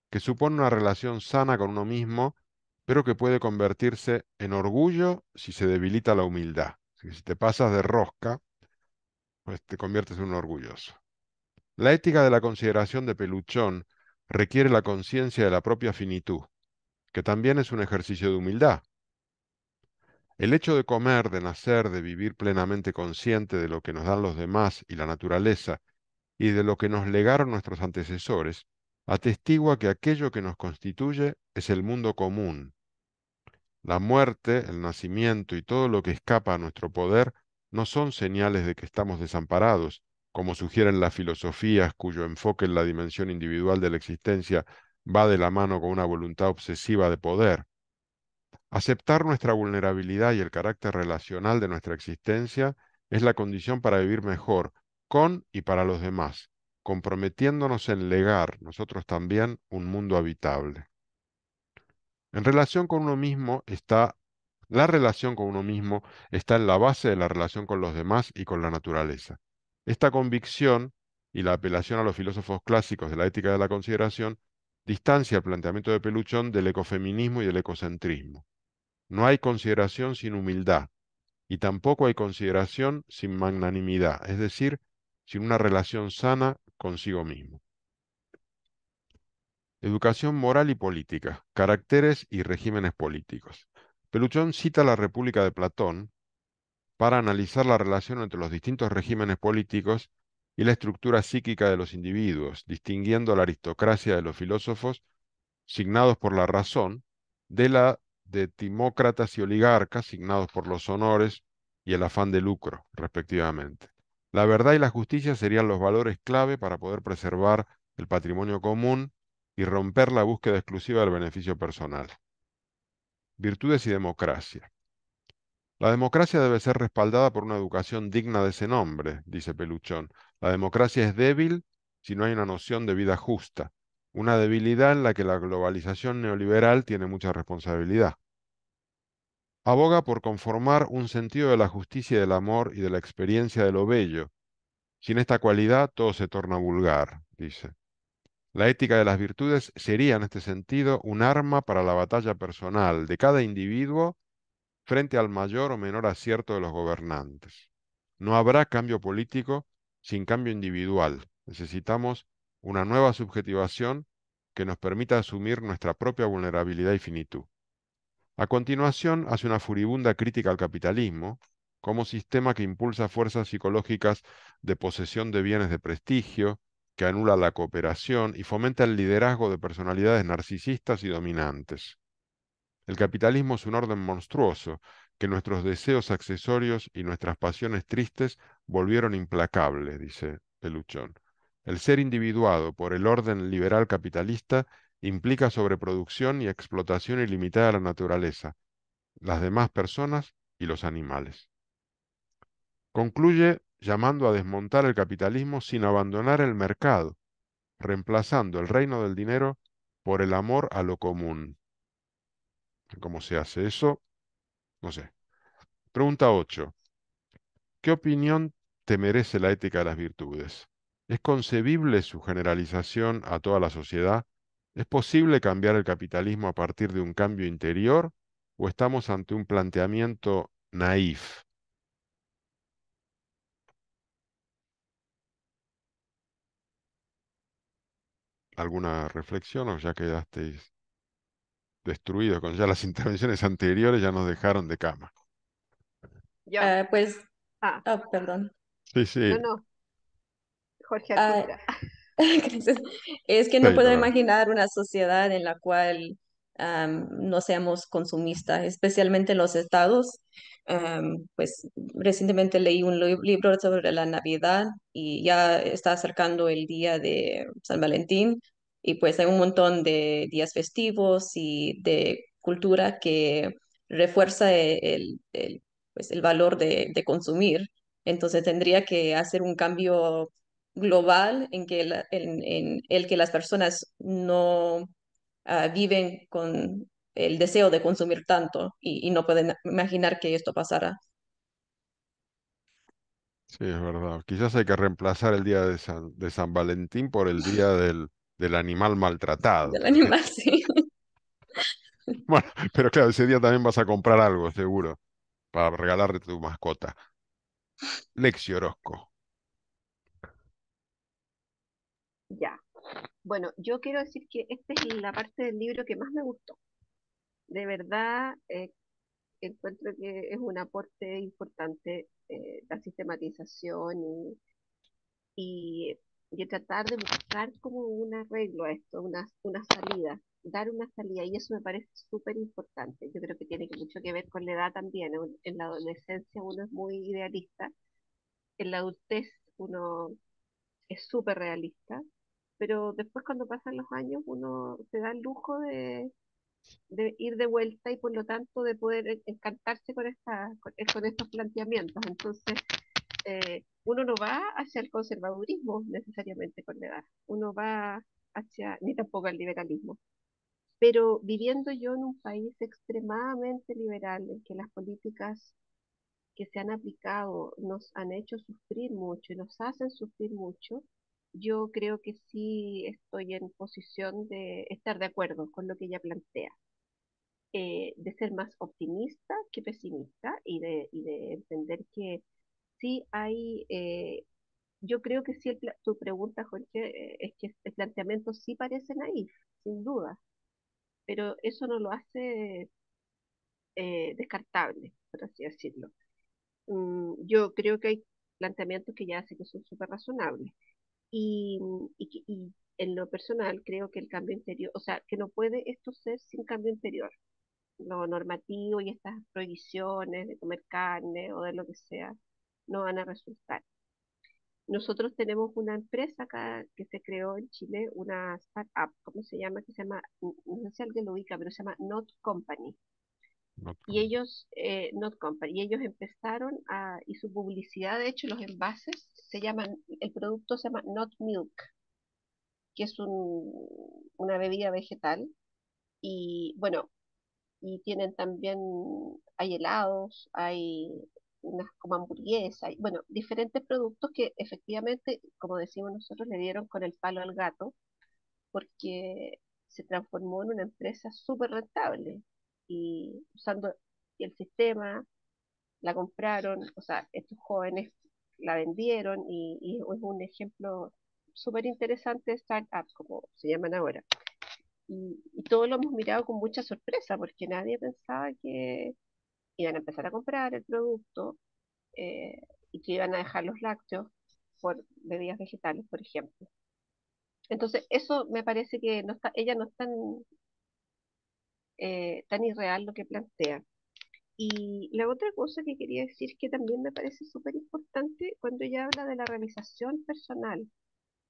que supone una relación sana con uno mismo, pero que puede convertirse en orgullo si se debilita la humildad. Si te pasas de rosca, pues te conviertes en un orgulloso. La ética de la consideración de Peluchón requiere la conciencia de la propia finitud, que también es un ejercicio de humildad. El hecho de comer, de nacer, de vivir plenamente consciente de lo que nos dan los demás y la naturaleza, y de lo que nos legaron nuestros antecesores, atestigua que aquello que nos constituye es el mundo común. La muerte, el nacimiento y todo lo que escapa a nuestro poder no son señales de que estamos desamparados, como sugieren las filosofías cuyo enfoque en la dimensión individual de la existencia va de la mano con una voluntad obsesiva de poder. Aceptar nuestra vulnerabilidad y el carácter relacional de nuestra existencia es la condición para vivir mejor con y para los demás, comprometiéndonos en legar nosotros también un mundo habitable. En relación con uno mismo está la relación con uno mismo está en la base de la relación con los demás y con la naturaleza. Esta convicción y la apelación a los filósofos clásicos de la ética de la consideración distancia el planteamiento de Peluchón del ecofeminismo y del ecocentrismo. No hay consideración sin humildad y tampoco hay consideración sin magnanimidad, es decir, sin una relación sana consigo mismo. Educación moral y política, caracteres y regímenes políticos. Peluchón cita la República de Platón para analizar la relación entre los distintos regímenes políticos y la estructura psíquica de los individuos, distinguiendo la aristocracia de los filósofos signados por la razón de la de timócratas y oligarcas signados por los honores y el afán de lucro, respectivamente. La verdad y la justicia serían los valores clave para poder preservar el patrimonio común y romper la búsqueda exclusiva del beneficio personal. Virtudes y democracia. La democracia debe ser respaldada por una educación digna de ese nombre, dice Peluchón. La democracia es débil si no hay una noción de vida justa, una debilidad en la que la globalización neoliberal tiene mucha responsabilidad. Aboga por conformar un sentido de la justicia y del amor y de la experiencia de lo bello. Sin esta cualidad todo se torna vulgar, dice. La ética de las virtudes sería en este sentido un arma para la batalla personal de cada individuo frente al mayor o menor acierto de los gobernantes. No habrá cambio político sin cambio individual. Necesitamos una nueva subjetivación que nos permita asumir nuestra propia vulnerabilidad y finitud. A continuación, hace una furibunda crítica al capitalismo como sistema que impulsa fuerzas psicológicas de posesión de bienes de prestigio, que anula la cooperación y fomenta el liderazgo de personalidades narcisistas y dominantes. El capitalismo es un orden monstruoso que nuestros deseos accesorios y nuestras pasiones tristes volvieron implacables, dice Peluchón. El ser individuado por el orden liberal capitalista implica sobreproducción y explotación ilimitada de la naturaleza, las demás personas y los animales. Concluye llamando a desmontar el capitalismo sin abandonar el mercado, reemplazando el reino del dinero por el amor a lo común, ¿Cómo se hace eso? No sé. Pregunta 8. ¿Qué opinión te merece la ética de las virtudes? ¿Es concebible su generalización a toda la sociedad? ¿Es posible cambiar el capitalismo a partir de un cambio interior o estamos ante un planteamiento naif? ¿Alguna reflexión o ya quedasteis? destruido con ya las intervenciones anteriores, ya nos dejaron de cama. ya ah, pues, ah. ah. perdón. Sí, sí. No, no. Jorge ah, Es que no puedo imaginar una sociedad en la cual no seamos consumistas, especialmente en los estados. pues recientemente leí un libro sobre la Navidad y ya está acercando el día de San Valentín y pues hay un montón de días festivos y de cultura que refuerza e-, el, pues el valor de, consumir. Entonces tendría que hacer un cambio global en, que en, el que las personas no ah, viven con el deseo de consumir tanto y, no pueden imaginar que esto pasara Sí, es verdad. Quizás hay que reemplazar el día de de San Valentín por el día del, del animal maltratado. Del animal, sí. bueno, pero claro, ese día también vas a comprar algo, seguro, para regalarle a tu mascota. Lexi Orozco. Ya. Bueno, yo quiero decir que esta es la parte del libro que más me gustó. De verdad, eh, encuentro que es un aporte importante eh, la sistematización y, y y tratar de buscar como un arreglo a esto, una, una salida, dar una salida, y eso me parece súper importante. Yo creo que tiene mucho que ver con la edad también. En la adolescencia uno es muy idealista, en la adultez uno es súper realista, pero después cuando pasan los años uno se da el lujo de, ir de vuelta y por lo tanto de poder encantarse con, esta, con estos planteamientos. Entonces, eh, uno no va hacia el conservadurismo necesariamente con la edad, uno va hacia, ni tampoco al liberalismo. Pero viviendo yo en un país extremadamente liberal, en que las políticas que se han aplicado nos han hecho sufrir mucho y nos hacen sufrir mucho, yo creo que sí estoy en posición de estar de acuerdo con lo que ella plantea, eh, de ser más optimista que pesimista y de, y de entender que sí hay, eh, yo creo que sí, tu pregunta, Jorge, eh, es que el planteamiento sí parece naif, sin duda, pero eso no lo hace eh, descartable, por así decirlo. Mm, yo creo que hay planteamientos que ya hacen que son súper razonables. Y, y en lo personal creo que el cambio interior, o sea, que no puede esto ser sin cambio interior. Lo normativo y estas prohibiciones de comer carne o de lo que sea, no van a resultar. Nosotros tenemos una empresa acá que se creó en Chile, una startup, ¿cómo se llama? Que se llama, no sé si alguien lo ubica, pero se llama Not Company. y ellos, eh, Company, y ellos empezaron a, y su publicidad, de hecho, los envases se llaman, el producto se llama Not Milk, que es una bebida vegetal. Y bueno, y tienen también, hay helados, hay unas como hamburguesas, y, bueno, diferentes productos que efectivamente, como decimos nosotros, le dieron con el palo al gato, porque se transformó en una empresa súper rentable y usando el sistema, la compraron, o sea, estos jóvenes la vendieron y, es un ejemplo súper interesante de startups, como se llaman ahora. Y, y todo lo hemos mirado con mucha sorpresa porque nadie pensaba que iban a empezar a comprar el producto eh, y que iban a dejar los lácteos por bebidas vegetales, por ejemplo. Entonces, eso me parece que no está, ella no es tan, eh, tan irreal lo que plantea. Y la otra cosa que quería decir es que también me parece súper importante cuando ella habla de la realización personal,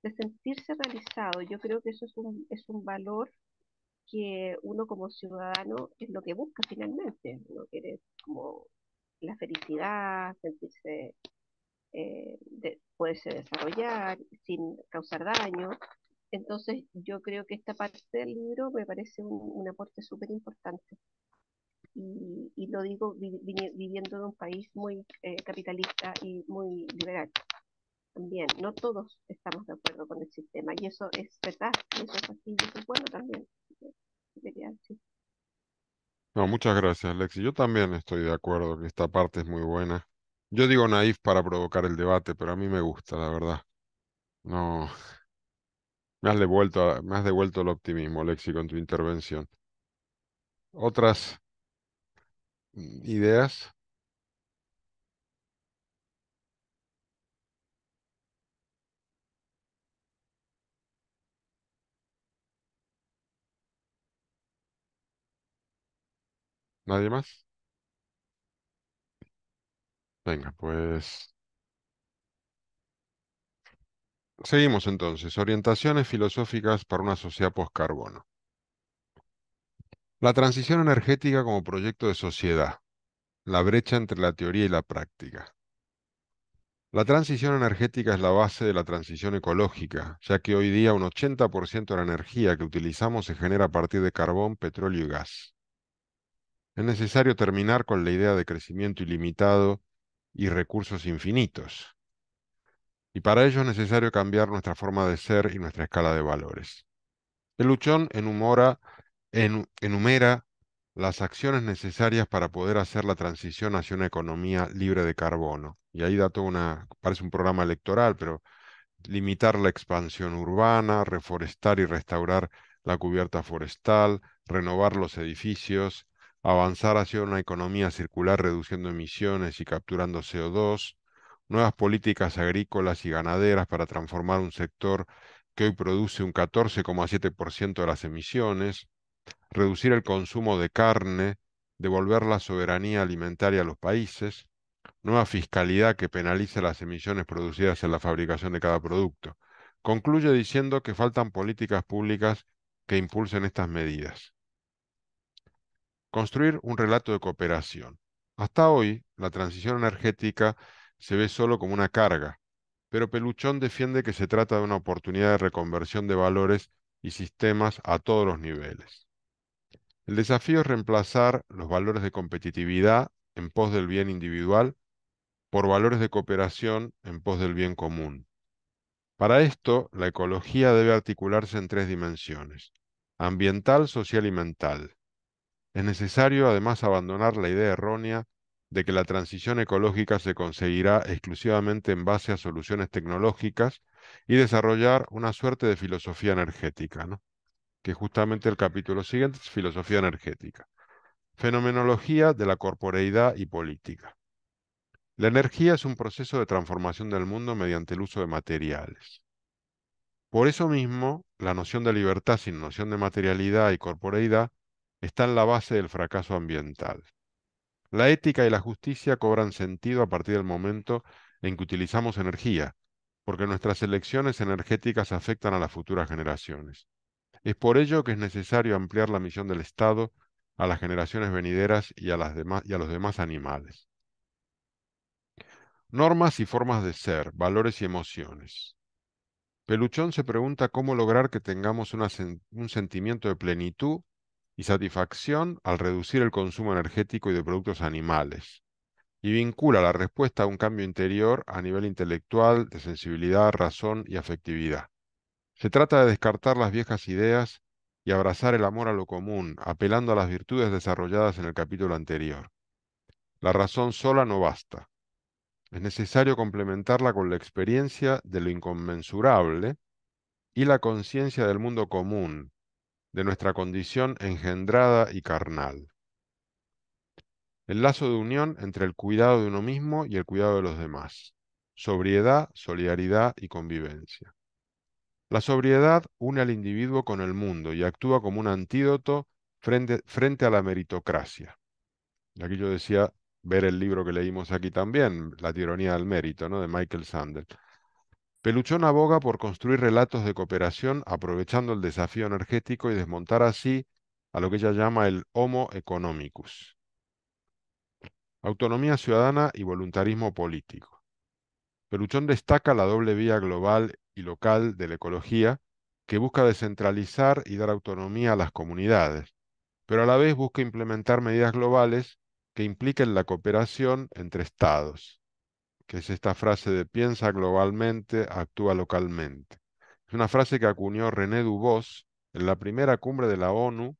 de sentirse realizado, yo creo que eso es un, es un valor que uno como ciudadano es lo que busca finalmente. Uno quiere como la felicidad, sentirse, eh, poderse desarrollar sin causar daño. Entonces yo creo que esta parte del libro me parece un, aporte súper importante. Y, y, lo digo viviendo en un país muy eh, capitalista y muy liberal. También, no todos estamos de acuerdo con el sistema y eso es verdad, eso es así, y eso es bueno también. No, muchas gracias, Lexi. Yo también estoy de acuerdo que esta parte es muy buena. Yo digo naif para provocar el debate, pero a mí me gusta, la verdad. No. Me has devuelto, me has devuelto el optimismo, Lexi, con tu intervención. ¿Otras mm, ideas? ¿Nadie más? Venga, pues seguimos entonces. Orientaciones filosóficas para una sociedad carbono. La transición energética como proyecto de sociedad. La brecha entre la teoría y la práctica. La transición energética es la base de la transición ecológica, ya que hoy día un 80% de la energía que utilizamos se genera a partir de carbón, petróleo y gas. Es necesario terminar con la idea de crecimiento ilimitado y recursos infinitos. Y para ello es necesario cambiar nuestra forma de ser y nuestra escala de valores. El luchón enumera las acciones necesarias para poder hacer la transición hacia una economía libre de carbono. Y ahí da todo una, parece un programa electoral, pero limitar la expansión urbana, reforestar y restaurar la cubierta forestal, renovar los edificios, avanzar hacia una economía circular reduciendo emisiones y capturando CO2, nuevas políticas agrícolas y ganaderas para transformar un sector que hoy produce un 14,7% de las emisiones, reducir el consumo de carne, devolver la soberanía alimentaria a los países, nueva fiscalidad que penalice las emisiones producidas en la fabricación de cada producto. Concluye diciendo que faltan políticas públicas que impulsen estas medidas. Construir un relato de cooperación. Hasta hoy, la transición energética se ve solo como una carga, pero Peluchón defiende que se trata de una oportunidad de reconversión de valores y sistemas a todos los niveles. El desafío es reemplazar los valores de competitividad en pos del bien individual por valores de cooperación en pos del bien común. Para esto, la ecología debe articularse en tres dimensiones, ambiental, social y mental. Es necesario, además, abandonar la idea errónea de que la transición ecológica se conseguirá exclusivamente en base a soluciones tecnológicas y desarrollar una suerte de filosofía energética, que justamente el capítulo siguiente es filosofía energética. Fenomenología de la corporeidad y política. La energía es un proceso de transformación del mundo mediante el uso de materiales. Por eso mismo, la noción de libertad sin noción de materialidad y corporeidad está en la base del fracaso ambiental. La ética y la justicia cobran sentido a partir del momento en que utilizamos energía, porque nuestras elecciones energéticas afectan a las futuras generaciones. Es por ello que es necesario ampliar la misión del Estado a las generaciones venideras y a, las demás, los demás animales. Normas y formas de ser, valores y emociones. Peluchón se pregunta cómo lograr que tengamos un sentimiento de plenitud satisfacción al reducir el consumo energético y de productos animales. Y vincula la respuesta a un cambio interior a nivel intelectual, de sensibilidad, razón y afectividad. Se trata de descartar las viejas ideas y abrazar el amor a lo común, apelando a las virtudes desarrolladas en el capítulo anterior. La razón sola no basta. Es necesario complementarla con la experiencia de lo inconmensurable y la conciencia del mundo común, de nuestra condición engendrada y carnal. El lazo de unión entre el cuidado de uno mismo y el cuidado de los demás. Sobriedad, solidaridad y convivencia. La sobriedad une al individuo con el mundo y actúa como un antídoto frente, a la meritocracia. aquí yo decía ver el libro que leímos aquí también, La tiranía del mérito, ¿no? de Michael Sandel. Peluchón aboga por construir relatos de cooperación aprovechando el desafío energético y desmontar así a lo que ella llama el Homo economicus. Autonomía ciudadana y voluntarismo político. Peluchón destaca la doble vía global y local de la ecología que busca descentralizar y dar autonomía a las comunidades, pero a la vez busca implementar medidas globales que impliquen la cooperación entre estados que es esta frase de piensa globalmente, actúa localmente. Es una frase que acuñó René Dubos en la primera cumbre de la ONU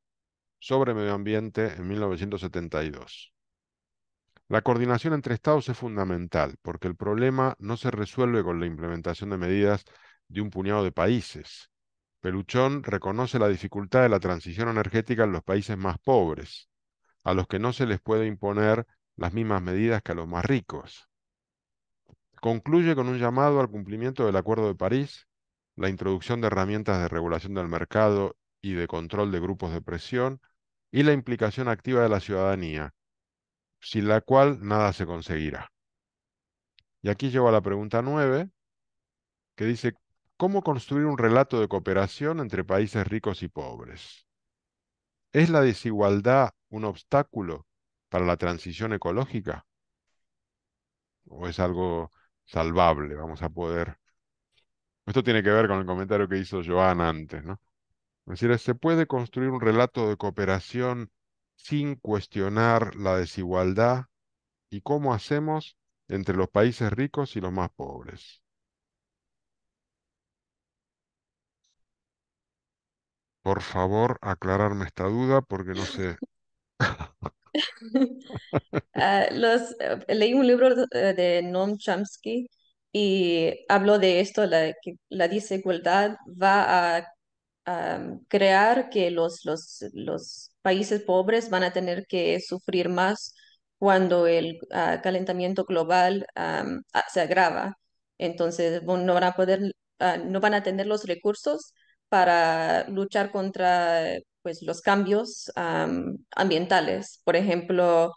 sobre medio ambiente en 1972. La coordinación entre estados es fundamental porque el problema no se resuelve con la implementación de medidas de un puñado de países. Peluchón reconoce la dificultad de la transición energética en los países más pobres, a los que no se les puede imponer las mismas medidas que a los más ricos concluye con un llamado al cumplimiento del Acuerdo de París, la introducción de herramientas de regulación del mercado y de control de grupos de presión y la implicación activa de la ciudadanía, sin la cual nada se conseguirá. Y aquí llego a la pregunta nueve, que dice, ¿cómo construir un relato de cooperación entre países ricos y pobres? ¿Es la desigualdad un obstáculo para la transición ecológica? ¿O es algo salvable, vamos a poder. Esto tiene que ver con el comentario que hizo Joan antes, ¿no? Es decir, se puede construir un relato de cooperación sin cuestionar la desigualdad y cómo hacemos entre los países ricos y los más pobres. Por favor, aclararme esta duda porque no sé. Ah, eh, leí un libro eh, de Noam Chomsky y habló de esto, la, que la desigualdad va a crear que los, los, los países pobres van a tener que sufrir más cuando el ah, calentamiento global se agrava. Entonces no van a poder, ah, no van a tener los recursos para luchar contra pues, los cambios ambientales. Por ejemplo,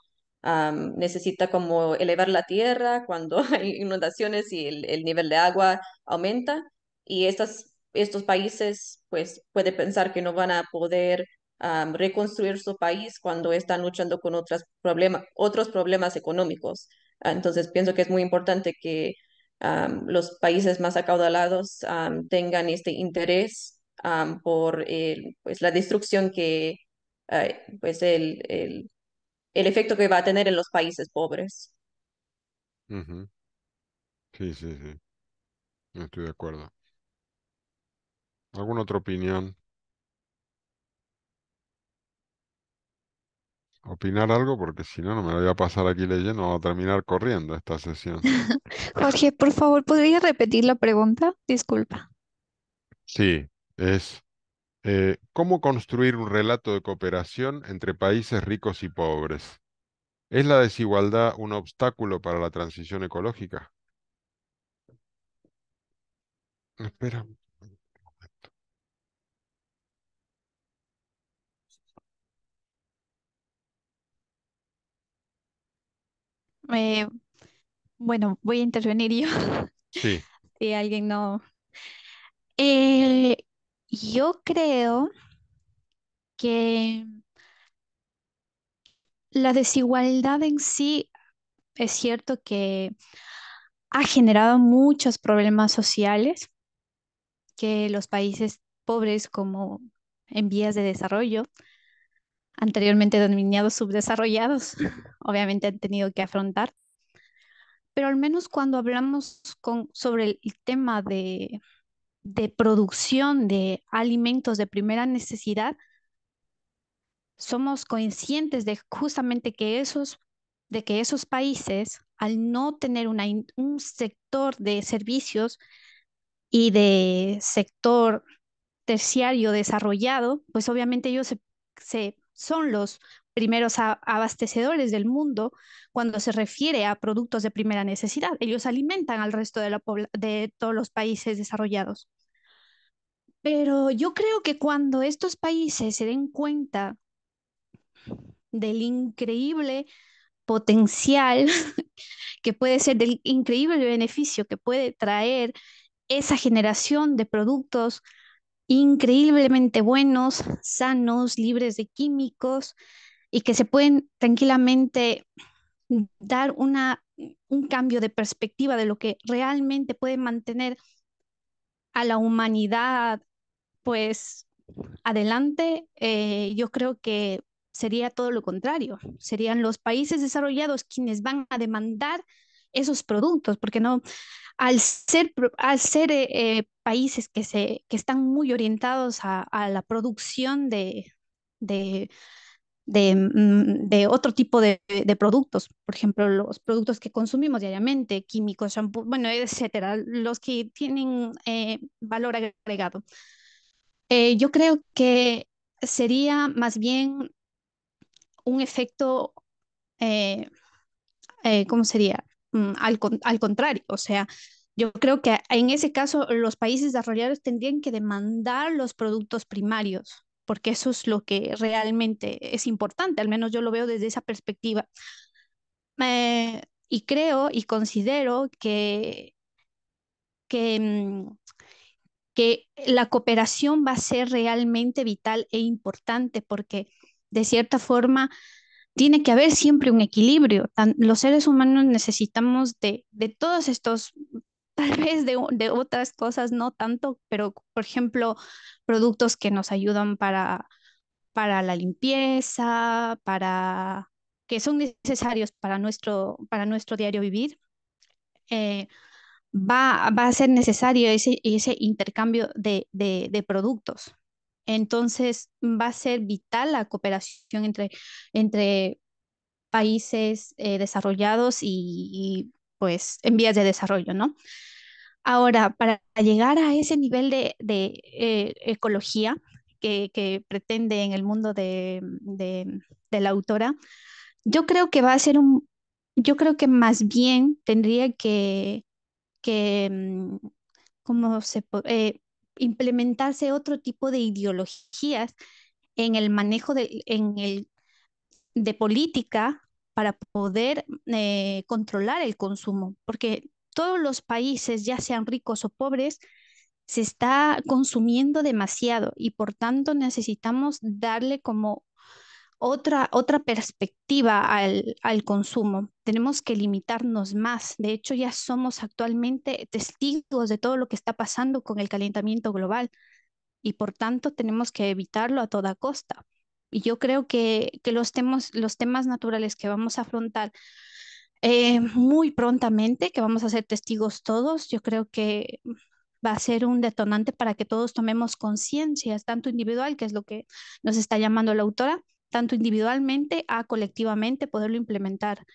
necesita como elevar la tierra cuando hay inundaciones y el, nivel de agua aumenta. Y estas, estos países, pues, puede pensar que no van a poder reconstruir su país cuando están luchando con otros problemas económicos. Entonces, pienso que es muy importante que los países más acaudalados tengan este interés por eh, pues, la destrucción que, pues el, el, efecto que va a tener en los países pobres. Sí, sí, sí. Estoy de acuerdo. ¿Alguna otra opinión? opinar algo porque si no, no me lo voy a pasar aquí leyendo, va a terminar corriendo esta sesión. Jorge, por favor, ¿podría repetir la pregunta? Disculpa. Sí, es eh, cómo construir un relato de cooperación entre países ricos y pobres. ¿Es la desigualdad un obstáculo para la transición ecológica? Espera eh, bueno, voy a intervenir yo. Sí. si alguien no. Eh, yo creo que la desigualdad en sí es cierto que ha generado muchos problemas sociales que los países pobres como en vías de desarrollo, anteriormente dominados subdesarrollados, obviamente han tenido que afrontar. Pero al menos cuando hablamos con, sobre el tema de de producción de alimentos de primera necesidad, somos conscientes de justamente que esos, de que esos países, al no tener un sector de servicios y de sector terciario desarrollado, pues obviamente ellos son los primeros abastecedores del mundo cuando se refiere a productos de primera necesidad. Ellos alimentan al resto de, la de todos los países desarrollados. Pero yo creo que cuando estos países se den cuenta del increíble potencial que puede ser, del increíble beneficio que puede traer esa generación de productos increíblemente buenos, sanos, libres de químicos y que se pueden tranquilamente dar una, un cambio de perspectiva de lo que realmente puede mantener a la humanidad, pues adelante, eh, yo creo que sería todo lo contrario. Serían los países desarrollados quienes van a demandar esos productos, porque no, al ser, al ser eh, países que, se, están muy orientados a, la producción de, mm, otro tipo de, productos, por ejemplo, los productos que consumimos diariamente, químicos, shampoo, bueno, etcétera, los que tienen eh, valor agregado. Eh, yo creo que sería más bien un efecto, eh, eh, ¿cómo sería? Mm, al, contrario, o sea, yo creo que en ese caso los países desarrollados tendrían que demandar los productos primarios, porque eso es lo que realmente es importante, al menos yo lo veo desde esa perspectiva. y creo y considero que, que mm, que la cooperación va a ser realmente vital e importante porque de cierta forma tiene que haber siempre un equilibrio. los seres humanos necesitamos de, de todos estos, tal vez de, otras cosas, no tanto, pero por ejemplo, productos que nos ayudan para, para la limpieza, para que son necesarios para nuestro, para nuestro diario vivir. Eh, va, a ser necesario ese, intercambio de, productos. Entonces va a ser vital la cooperación entre, países eh, desarrollados y, pues en vías de desarrollo, ¿no? Ahora, para llegar a ese nivel de, eh, ecología que, pretende en el mundo de, la autora, yo creo que va a ser un, yo creo que más bien tendría que, que, mm, se eh, implementarse otro tipo de ideologías en el manejo de, en el, de política para poder eh, controlar el consumo, porque todos los países, ya sean ricos o pobres, se está consumiendo demasiado y por tanto necesitamos darle como otra, otra perspectiva al, al consumo. Tenemos que limitarnos más. De hecho, ya somos actualmente testigos de todo lo que está pasando con el calentamiento global y por tanto tenemos que evitarlo a toda costa. Y yo creo que, que los, temas, los temas naturales que vamos a afrontar eh, muy prontamente, que vamos a ser testigos todos, yo creo que va a ser un detonante para que todos tomemos conciencia, tanto individual, que es lo que nos está llamando la autora, tanto individualmente a colectivamente poderlo implementar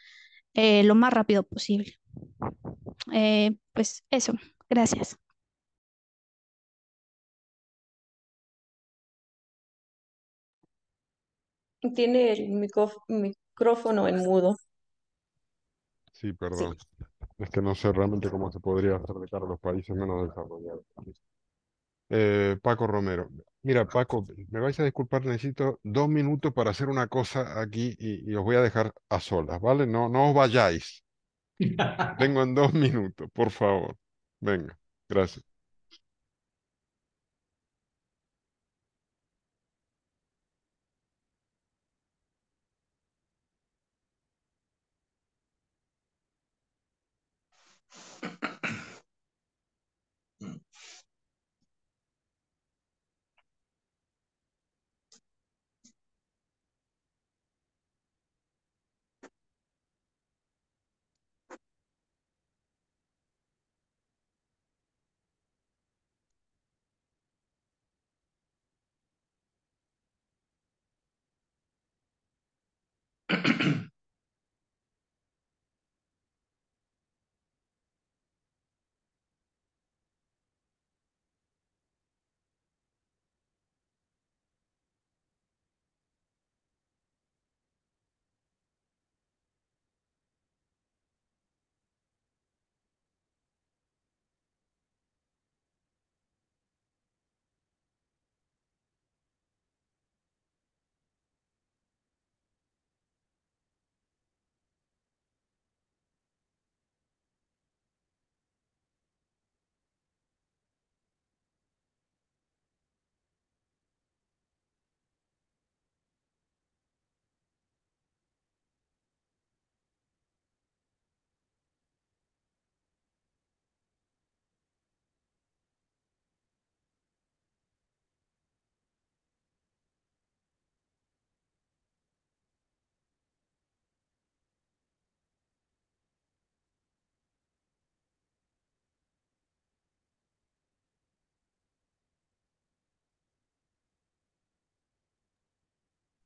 eh, lo más rápido posible. Eh, pues eso, gracias. Tiene el micrófono en mudo. Sí, perdón. Es que no sé realmente cómo se podría hacer de cara a los países menos desarrollados. Eh, Paco Romero, Mira, Paco, me vais a disculpar, necesito dos minutos para hacer una cosa aquí y, os voy a dejar a solas, ¿vale? No, no os vayáis. Tengo en dos minutos, por favor. Venga, gracias.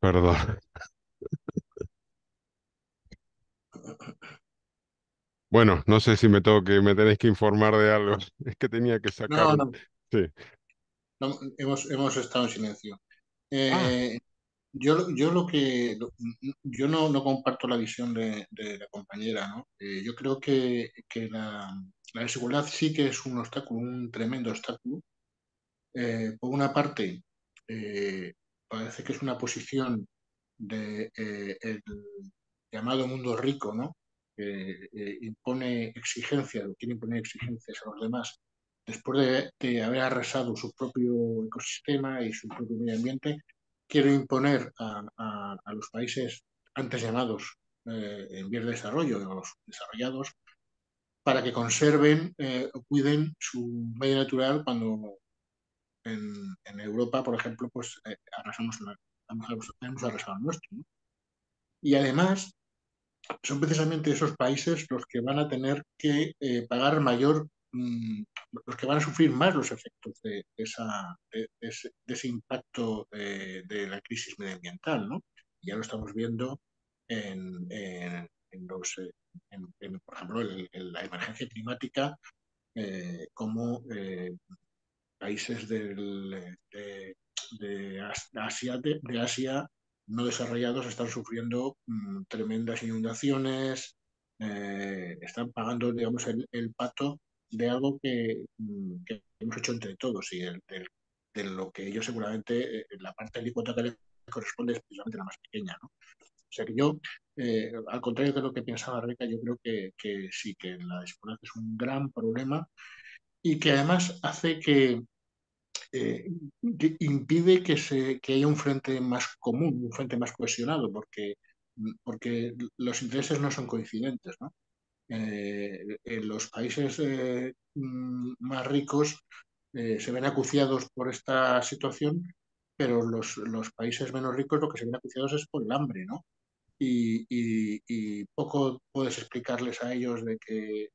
Perdón. Bueno, no sé si me tengo que, me tenéis que informar de algo. Es que tenía que sacar. No, no. Sí. hemos, estado en silencio. Ah. Eh, yo, yo lo que yo no, no comparto la visión de, la compañera, ¿no? Eh, yo creo que, que la, desigualdad sí que es un obstáculo, un tremendo obstáculo. Eh, por una parte, parece que es una posición del eh, llamado mundo rico, ¿no? que eh, impone exigencias, o quiere imponer exigencias a los demás, después de, haber arrasado su propio ecosistema y su propio medio ambiente, quiere imponer a, los países antes llamados eh, en vías de desarrollo, a los desarrollados, para que conserven o cuiden su medio natural cuando en, Europa, por ejemplo, pues arrasamos, mejor, hemos arrasado nuestro. Y además, son precisamente esos países los que van a tener que eh, pagar mayor, mm, los que van a sufrir más los efectos de, ese, impacto de, la crisis medioambiental. ¿no? Ya lo estamos viendo en, eh, por ejemplo, la emergencia climática, eh, como países del, de, Asia, de, Asia, no desarrollados están sufriendo mm, tremendas inundaciones, eh, están pagando digamos, el, pato de algo mm, que, hemos hecho entre todos y de lo que ellos seguramente, eh, la parte de la que les corresponde es precisamente la más pequeña. ¿no? O sea yo, eh, al contrario de lo que pensaba Reca, yo creo que, que sí, que la desigualdad es un gran problema y que además hace que, eh, que impide que, se, que haya un frente más común, un frente más cohesionado, porque, porque los intereses no son coincidentes. ¿no? Eh, en los países eh, mm, más ricos se ven acuciados por esta situación, pero los, los, países menos ricos lo que se ven acuciados es por el hambre, ¿no? Y, y, poco puedes explicarles a ellos de que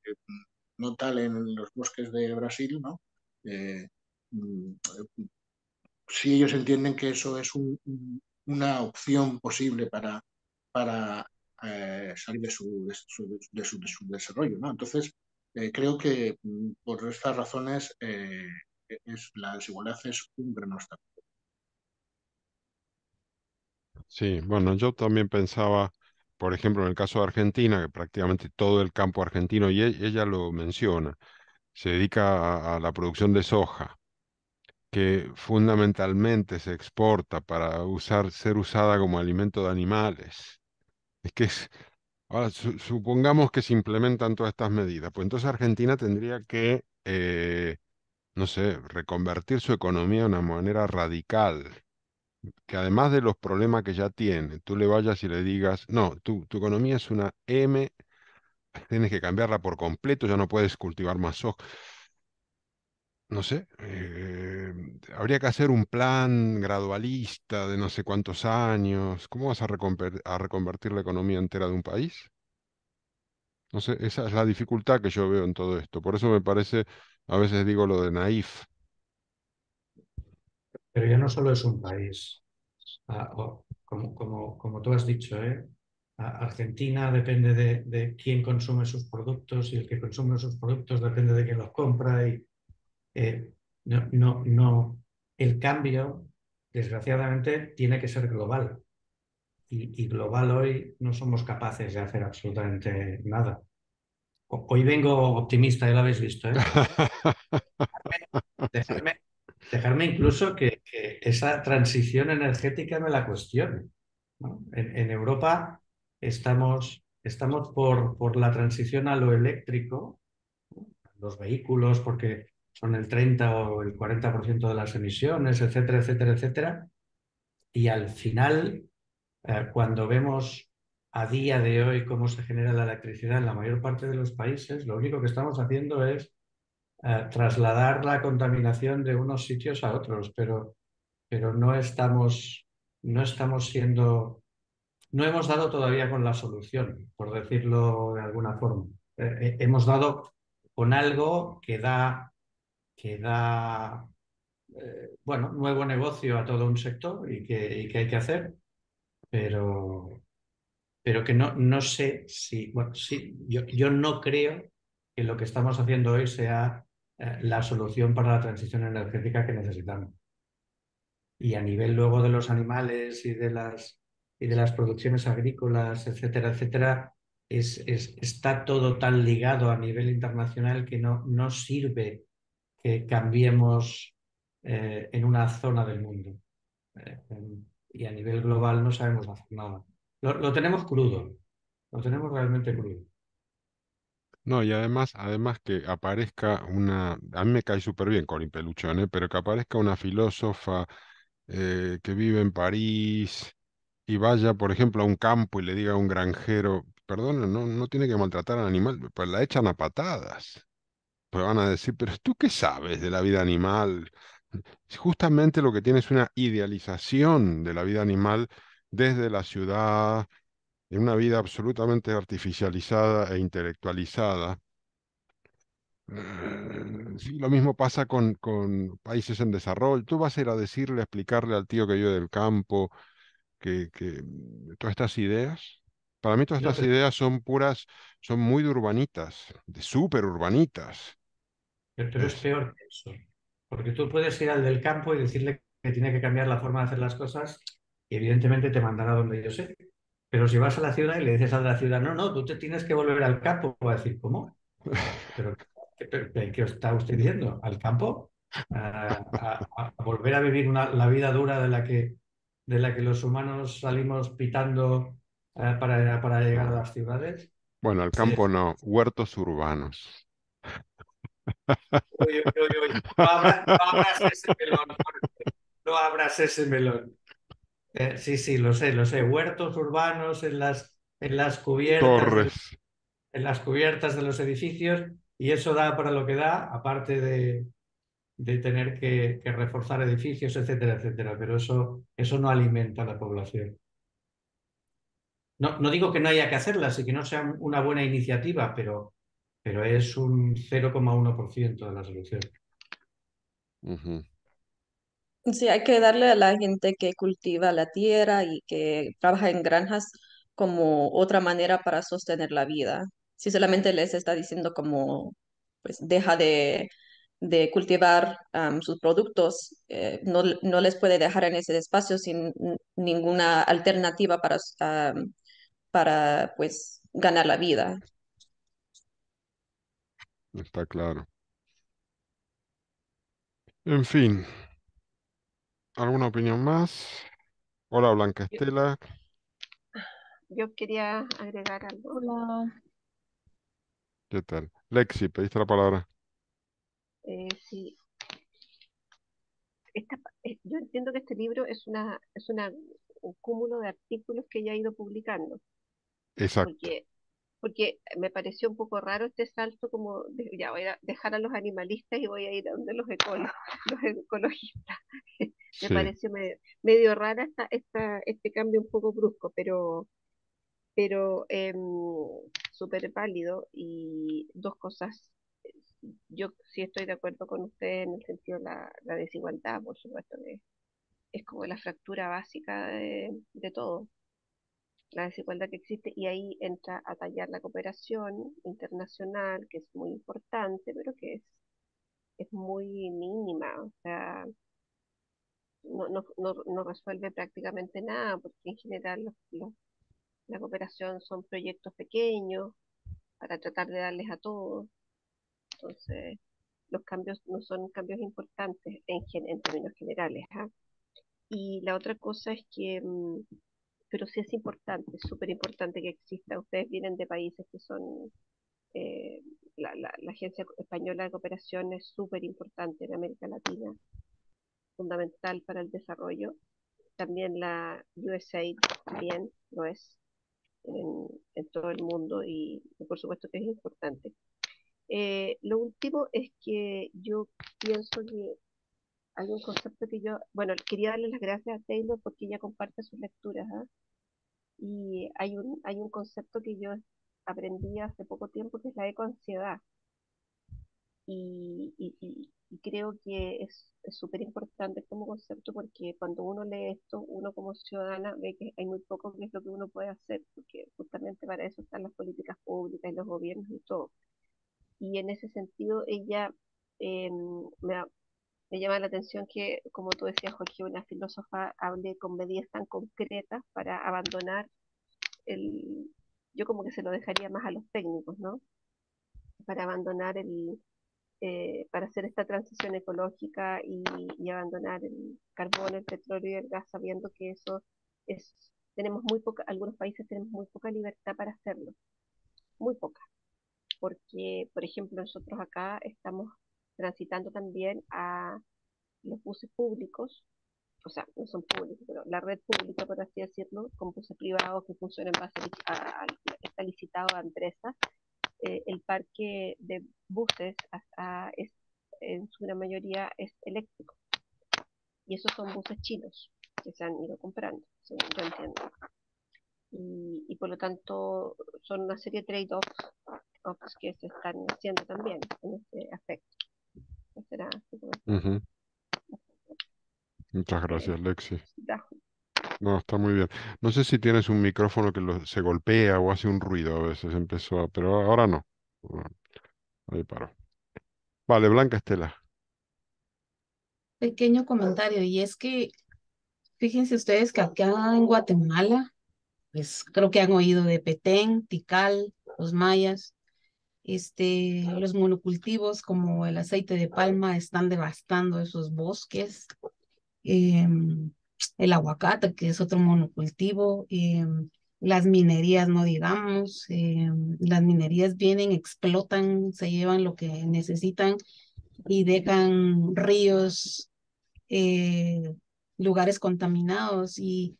no tal en los bosques de Brasil, ¿no? Mm, si ellos entienden que eso es una opción posible para, eh, salir de su, desarrollo. Entonces, creo que mm, por estas razones eh, e, es, la desigualdad es un gran obstáculo. Sí, bueno, yo también pensaba, por ejemplo, en el caso de Argentina, que prácticamente todo el campo argentino, y e, ella lo menciona, se dedica a la producción de soja que fundamentalmente se exporta para usar, ser usada como alimento de animales. Es que ahora, supongamos que se implementan todas estas medidas, pues entonces Argentina tendría que, eh, no sé, reconvertir su economía de una manera radical, que además de los problemas que ya tiene, tú le vayas y le digas, no, tu, tu economía es una M, tienes que cambiarla por completo, ya no puedes cultivar más soja no sé, eh, habría que hacer un plan gradualista de no sé cuántos años. ¿Cómo vas a, reconvertir la economía entera de un país? No sé, esa es la dificultad que yo veo en todo esto. Por eso me parece, a veces digo lo de naif. Pero ya no solo es un país. Ah, como, como, tú has dicho, ¿eh? Ah, Argentina depende de, de, quién consume sus productos y el que consume sus productos depende de quién los compra y eh, no, no, no, el cambio, desgraciadamente, tiene que ser global. Y, global hoy no somos capaces de hacer absolutamente nada. Hoy vengo optimista, ya lo habéis visto. ¿eh? dejarme, incluso que, esa transición energética me la cuestione. En, Europa estamos, estamos por, por la transición a lo eléctrico, los vehículos, porque son el 30 o el 40% de las emisiones, etcétera, etcétera, etcétera. Y al final, eh, cuando vemos a día de hoy cómo se genera la electricidad en la mayor parte de los países, lo único que estamos haciendo es eh, trasladar la contaminación de unos sitios a otros, pero, pero no, estamos, no estamos siendo, no hemos dado todavía con la solución, por decirlo de alguna forma. Eh, hemos dado con algo que da que da eh, bueno, nuevo negocio a todo un sector y que, y que hay que hacer, pero, pero que no, no sé si, bueno, yo, no creo que lo que estamos haciendo hoy sea eh, la solución para la transición energética que necesitamos. Y a nivel luego de los animales y de las, y de las producciones agrícolas, etcétera, etcétera, es, está todo tan ligado a nivel internacional que no, no sirve que cambiemos eh, en una zona del mundo. Eh, y a nivel global no sabemos hacer nada. Lo, tenemos crudo, lo tenemos realmente crudo. No, y además, además que aparezca una, a mí me cae súper bien Corín Peluchón, eh, pero que aparezca una filósofa que vive en París y vaya, por ejemplo, a un campo y le diga a un granjero, perdón, no, no tiene que maltratar al animal, pues la echan a patadas pues van a decir, pero ¿tú qué sabes de la vida animal? Justamente lo que tienes es una idealización de la vida animal desde la ciudad, en una vida absolutamente artificializada e intelectualizada. Mm, sí, lo mismo pasa con, países en desarrollo. Tú vas a ir a decirle, a explicarle al tío que vive del campo, que, mm, todas estas ideas, para mí todas estas ideas son puras, son muy urbanitas, de súper urbanitas. Pero es pues peor que eso, porque tú puedes ir al del campo y decirle que tiene que cambiar la forma de hacer las cosas y evidentemente te mandará donde yo sé. Pero si vas a la ciudad y le dices a la ciudad, no, no, tú te tienes que volver al campo, va a decir, ¿cómo? Pero, ¿qué está usted diciendo? ¿Al campo? A, volver a vivir la vida dura de la que, de la que los humanos salimos pitando eh, para, llegar a las ciudades? Bueno, al campo no, huertos urbanos. No, abras ese melón, no abras ese melón. Eh, sí, sí, lo sé, lo sé. Huertos urbanos en las, en las cubiertas. En las cubiertas de los edificios. Y eso da para lo que da, aparte de, tener que, reforzar edificios, etcétera, etcétera. Pero eso, eso no alimenta a la población. No, no digo que no haya que hacerlas y que no sea una buena iniciativa, pero pero es un 0,1% de la solución. Sí, hay que darle a la gente que cultiva la tierra y que trabaja en granjas como otra manera para sostener la vida. Si solamente les está diciendo como, pues deja de, cultivar sus productos, eh, no, les puede dejar en ese espacio sin ninguna alternativa para, para pues, ganar la vida. Está claro. En fin, ¿alguna opinión más? Hola Blanca Estela. Yo quería agregar algo. Hola. ¿Qué tal? Lexi, pediste la palabra. Eh, sí. Esta, eh, yo entiendo que este libro es una es una un cúmulo de artículos que ya ha ido publicando. Exacto porque me pareció un poco raro este salto como ya voy a dejar a los animalistas y voy a ir a donde los, ecólogos, los ecologistas. me pareció medio, medio raro esta, esta, este cambio un poco brusco, pero, pero em, súper válido y dos cosas. Yo sí estoy de acuerdo con usted en el sentido de la, la desigualdad, por supuesto, que es como la fractura básica de todo la desigualdad que existe y ahí entra a tallar la cooperación internacional, que es muy importante, pero que es, es muy mínima, o sea, no, no, no, resuelve prácticamente nada, porque en general los, la cooperación son proyectos pequeños para tratar de darles a todos. Entonces, los cambios no son cambios importantes en, en términos generales. ¿ah? Y la otra cosa es que mm, pero sí es importante, súper importante que exista. Ustedes vienen de países que son, eh, la, la, Agencia Española de Cooperación es súper importante en América Latina, fundamental para el desarrollo. También la USAID también lo es en, todo el mundo y, por supuesto que es importante. Eh, lo último es que yo pienso que hay un concepto que yo, bueno, quería darle las gracias a Taylor porque ella comparte sus lecturas, ¿ah? y hay un, hay un concepto que yo aprendí hace poco tiempo que es la ecoansiedad. Y, y, creo que es súper importante como este concepto porque cuando uno lee esto, uno como ciudadana ve que hay muy poco que es lo que uno puede hacer, porque justamente para eso están las políticas públicas y los gobiernos y todo. Y en ese sentido, ella eh, me, me llama la atención que, como tú decías, Jorge, una filósofa hable con medidas tan concretas para abandonar el... Yo como que se lo dejaría más a los técnicos, ¿no? Para abandonar el... Eh, para hacer esta transición ecológica y, abandonar el carbón, el petróleo y el gas, sabiendo que eso es... Tenemos muy poca, algunos países tenemos muy poca libertad para hacerlo, muy poca, porque, por ejemplo, nosotros acá estamos transitando también a los buses públicos, o sea, no son públicos, pero la red pública, por así decirlo, con buses privados que funcionan en base a, a, está licitado a empresas. Eh, el parque de buses es, en su gran mayoría es eléctrico. Y esos son buses chinos que se han ido comprando, según yo entiendo. Y, por lo tanto son una serie de trade-offs que se están haciendo también Muchas gracias, Lexi. No, está muy bien. No sé si tienes un micrófono que se golpea o hace un ruido a veces, empezó, pero ahora no. Ahí paró. Vale, Blanca Estela. Pequeño comentario, y es que fíjense ustedes que acá en Guatemala, pues creo que han oído de Petén, Tikal, los mayas. Este, los monocultivos como el aceite de palma están devastando esos bosques. Em, el aguacate, que es otro monocultivo. Em, las minerías, no digamos. Em, las minerías vienen, explotan, se llevan lo que necesitan y dejan ríos, eh, lugares contaminados. Y,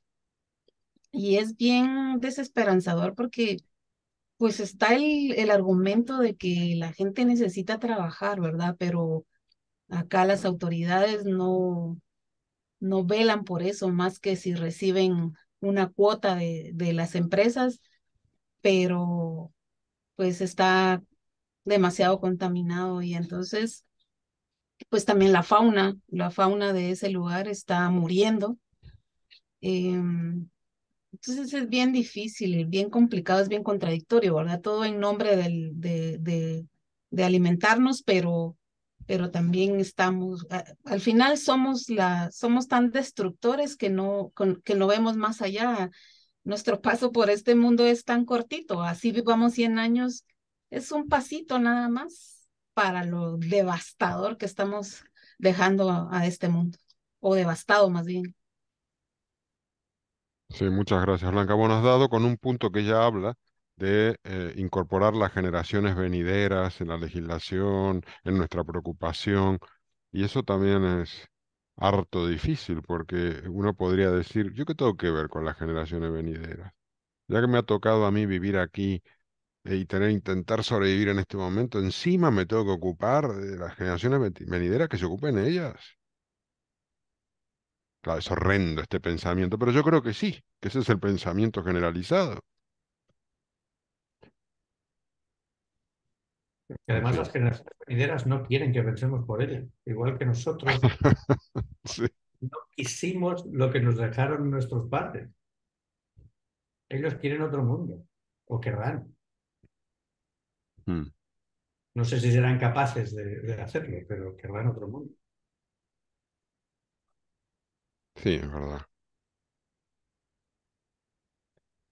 y es bien desesperanzador porque pues está el, el argumento de que la gente necesita trabajar, ¿verdad? Pero acá las autoridades no, no velan por eso, más que si reciben una cuota de, las empresas, pero pues está demasiado contaminado y entonces pues también la fauna, la fauna de ese lugar está muriendo. Em, entonces es bien difícil, bien complicado, es bien contradictorio, ¿verdad? Todo en nombre del, de, alimentarnos, pero, pero también estamos, al final somos, la, somos tan destructores que no, que no vemos más allá. Nuestro paso por este mundo es tan cortito, así vivamos 100 años, es un pasito nada más para lo devastador que estamos dejando a este mundo, o devastado más bien. Sí, muchas gracias, Blanca. Bueno, has dado con un punto que ya habla de eh, incorporar las generaciones venideras en la legislación, en nuestra preocupación, y eso también es harto difícil, porque uno podría decir, ¿yo qué tengo que ver con las generaciones venideras? Ya que me ha tocado a mí vivir aquí eh, y tener intentar sobrevivir en este momento, encima me tengo que ocupar de las generaciones venideras que se ocupen ellas es horrendo este pensamiento, pero yo creo que sí, que ese es el pensamiento generalizado. además las generaciones venideras no quieren que pensemos por ellas, igual que nosotros no quisimos lo que nos dejaron nuestros padres. Ellos quieren otro mundo, o querrán. Hmm. No sé si serán capaces de hacerlo, pero querrán otro mundo. Sí, es verdad.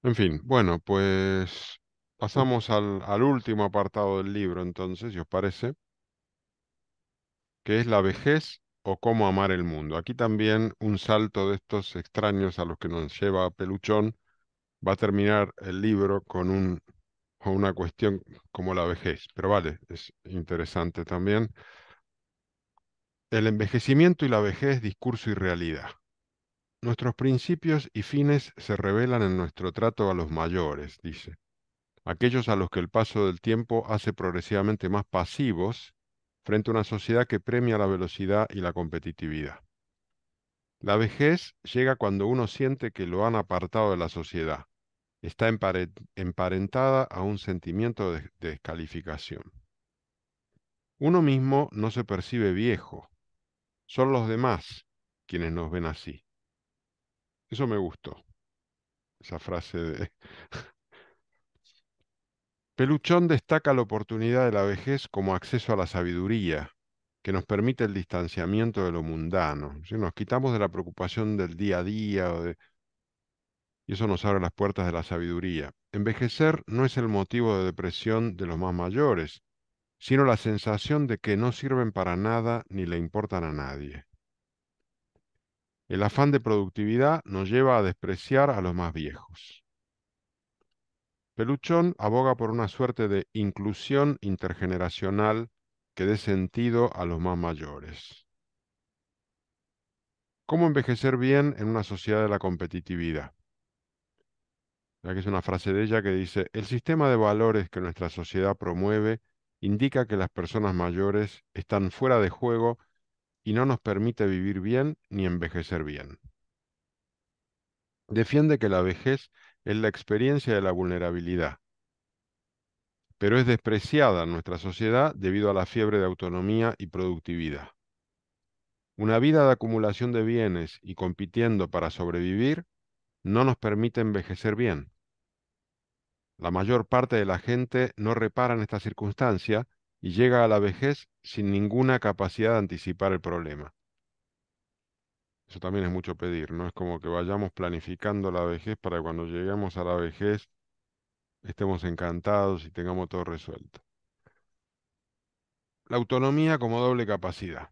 En fin, bueno, pues mm. pasamos al, último apartado del libro, entonces, si os parece, que es la vejez o cómo amar el mundo. Aquí también un salto de estos extraños a los que nos lleva Peluchón. Va a terminar el libro con un, con una cuestión como la vejez, pero vale, es interesante también. El envejecimiento y la vejez, discurso y realidad. Nuestros principios y fines se revelan en nuestro trato a los mayores, dice, aquellos a los que el paso del tiempo hace progresivamente más pasivos frente a una sociedad que premia la velocidad y la competitividad. La vejez llega cuando uno siente que lo han apartado de la sociedad. Está emparentada a un sentimiento de descalificación. Uno mismo no se percibe viejo. Son los demás quienes nos ven así. Eso me gustó, esa frase de... Peluchón destaca la oportunidad de la vejez como acceso a la sabiduría, que nos permite el distanciamiento de lo mundano. Si nos quitamos de la preocupación del día a día y eso nos abre las puertas de la sabiduría. Envejecer no es el motivo de depresión de los más mayores, sino la sensación de que no sirven para nada ni le importan a nadie. El afán de productividad nos lleva a despreciar a los más viejos. Peluchón aboga por una suerte de inclusión intergeneracional que dé sentido a los más mayores. ¿Cómo envejecer bien en una sociedad de la competitividad? Ya que es una frase de ella que dice, el sistema de valores que nuestra sociedad promueve indica que las personas mayores están fuera de juego y no nos permite vivir bien ni envejecer bien. Defiende que la vejez es la experiencia de la vulnerabilidad, pero es despreciada en nuestra sociedad debido a la fiebre de autonomía y productividad. Una vida de acumulación de bienes y compitiendo para sobrevivir no nos permite envejecer bien. La mayor parte de la gente no repara en esta circunstancia y llega a la vejez sin ninguna capacidad de anticipar el problema. Eso también es mucho pedir, ¿no? Es como que vayamos planificando la vejez para que cuando lleguemos a la vejez estemos encantados y tengamos todo resuelto. La autonomía como doble capacidad.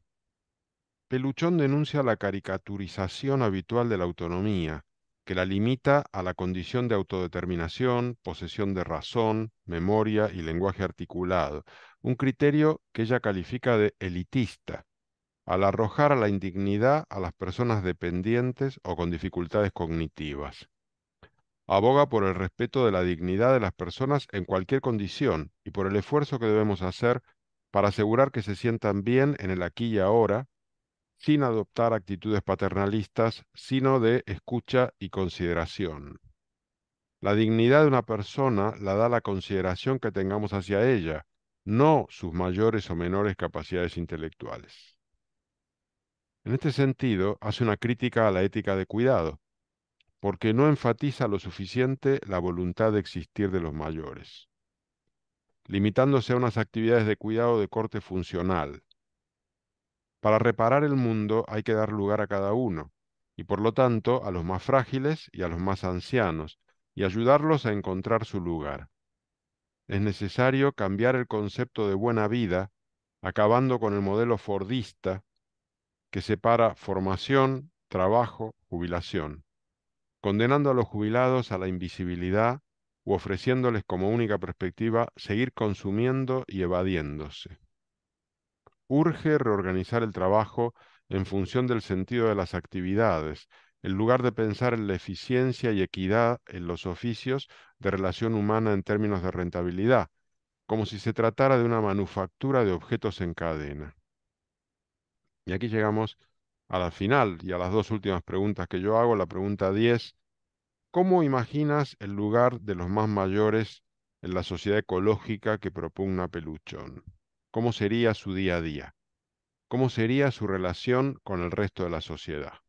Peluchón denuncia la caricaturización habitual de la autonomía, que la limita a la condición de autodeterminación, posesión de razón, memoria y lenguaje articulado, un criterio que ella califica de elitista, al arrojar a la indignidad a las personas dependientes o con dificultades cognitivas. Aboga por el respeto de la dignidad de las personas en cualquier condición y por el esfuerzo que debemos hacer para asegurar que se sientan bien en el aquí y ahora, sin adoptar actitudes paternalistas, sino de escucha y consideración. La dignidad de una persona la da la consideración que tengamos hacia ella, no sus mayores o menores capacidades intelectuales. En este sentido, hace una crítica a la ética de cuidado, porque no enfatiza lo suficiente la voluntad de existir de los mayores, limitándose a unas actividades de cuidado de corte funcional. Para reparar el mundo hay que dar lugar a cada uno, y por lo tanto a los más frágiles y a los más ancianos, y ayudarlos a encontrar su lugar es necesario cambiar el concepto de buena vida, acabando con el modelo fordista que separa formación, trabajo, jubilación, condenando a los jubilados a la invisibilidad u ofreciéndoles como única perspectiva seguir consumiendo y evadiéndose. Urge reorganizar el trabajo en función del sentido de las actividades, en lugar de pensar en la eficiencia y equidad en los oficios de relación humana en términos de rentabilidad, como si se tratara de una manufactura de objetos en cadena. Y aquí llegamos a la final y a las dos últimas preguntas que yo hago. La pregunta 10, ¿cómo imaginas el lugar de los más mayores en la sociedad ecológica que propugna Peluchón? ¿Cómo sería su día a día? ¿Cómo sería su relación con el resto de la sociedad?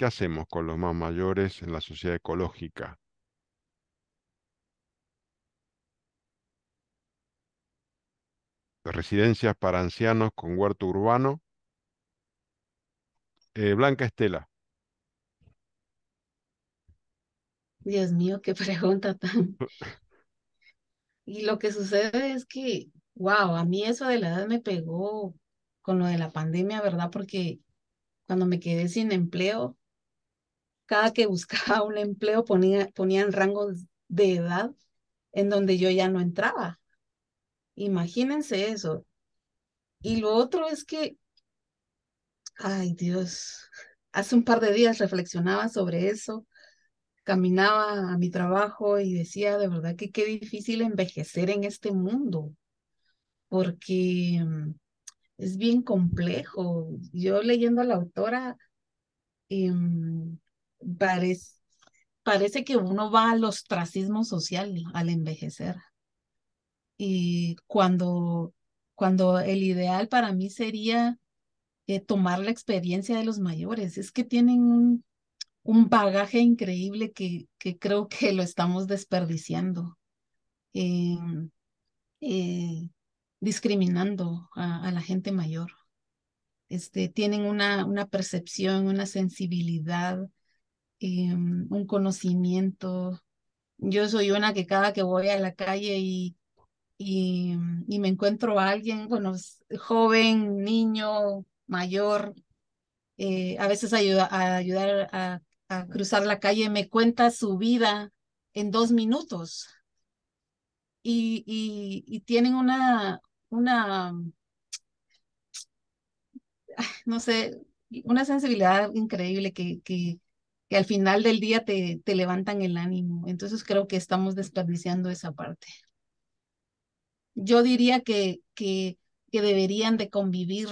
¿Qué hacemos con los más mayores en la sociedad ecológica? Residencias para ancianos con huerto urbano. Eh, Blanca Estela. Dios mío, qué pregunta tan. y lo que sucede es que, wow, a mí eso de la edad me pegó con lo de la pandemia, ¿verdad? Porque cuando me quedé sin empleo, cada que buscaba un empleo ponía, ponían rangos de edad en donde yo ya no entraba. Imagínense eso. Y lo otro es que, ay Dios, hace un par de días reflexionaba sobre eso, caminaba a mi trabajo y decía de verdad que qué difícil envejecer en este mundo, porque mm, es bien complejo. Yo leyendo a la autora, em, parece, parece que uno va al ostracismo social al envejecer. Y cuando, cuando el ideal para mí sería eh, tomar la experiencia de los mayores, es que tienen un, un bagaje increíble que, que creo que lo estamos desperdiciando, eh, eh, discriminando a, a, la gente mayor. Este, tienen una, una percepción, una sensibilidad Em, un conocimiento. Yo soy una que cada que voy a la calle y, y, mm, me encuentro a alguien, bueno, joven, niño, mayor, eh, a veces ayuda, a ayudar a, cruzar la calle, me cuenta su vida en dos minutos. Y, y, y, tienen una, una, mm, no sé, una sensibilidad increíble que, que, que al final del día te, te levantan el ánimo. Entonces creo que estamos desperdiciando esa parte. Yo diría que, que, que deberían de convivir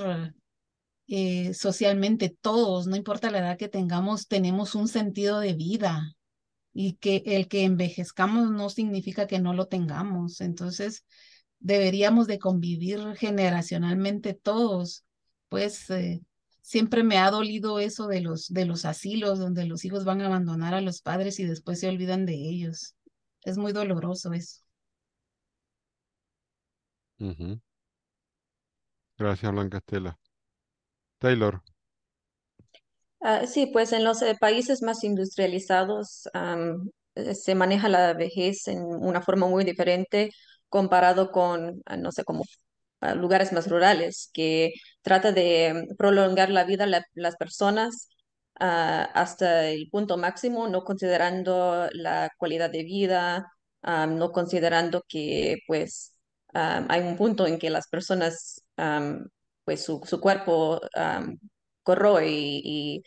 eh, socialmente todos, no importa la edad que tengamos, tenemos un sentido de vida y que el que envejezcamos no significa que no lo tengamos. Entonces, deberíamos de convivir generacionalmente todos, pues eh, siempre me ha dolido eso de los, de los asilos, donde los hijos van a abandonar a los padres y después se olvidan de ellos. Es muy doloroso eso. Gracias, Blanca Estela. Taylor. Ah, sí, pues en los eh, países más industrializados eh, se maneja la vejez en una forma muy diferente comparado con, ah, no sé, cómo lugares más rurales, que trata de prolongar la vida de las personas ah, hasta el punto máximo, no considerando la calidad de vida, ah, no considerando que pues ah, hay un punto en que las personas, pues su, cuerpo corroe y,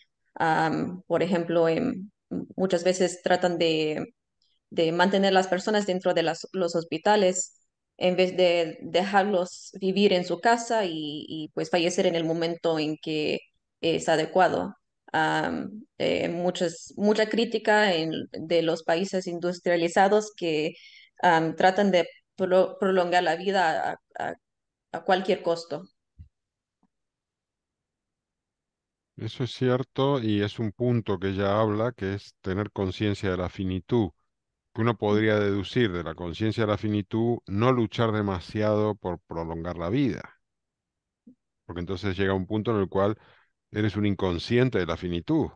por ejemplo, em, muchas veces tratan de, de mantener las personas dentro de los hospitales en vez de dejarlos vivir en su casa y, pues fallecer en el momento en que es adecuado. Eh, muchas, mucha crítica de los países industrializados que tratan de prolongar la vida a, a cualquier costo. Eso es cierto y es un punto que ya habla, que es tener conciencia de la finitud que uno podría deducir de la conciencia de la finitud, no luchar demasiado por prolongar la vida. Porque entonces llega un punto en el cual eres un inconsciente de la finitud.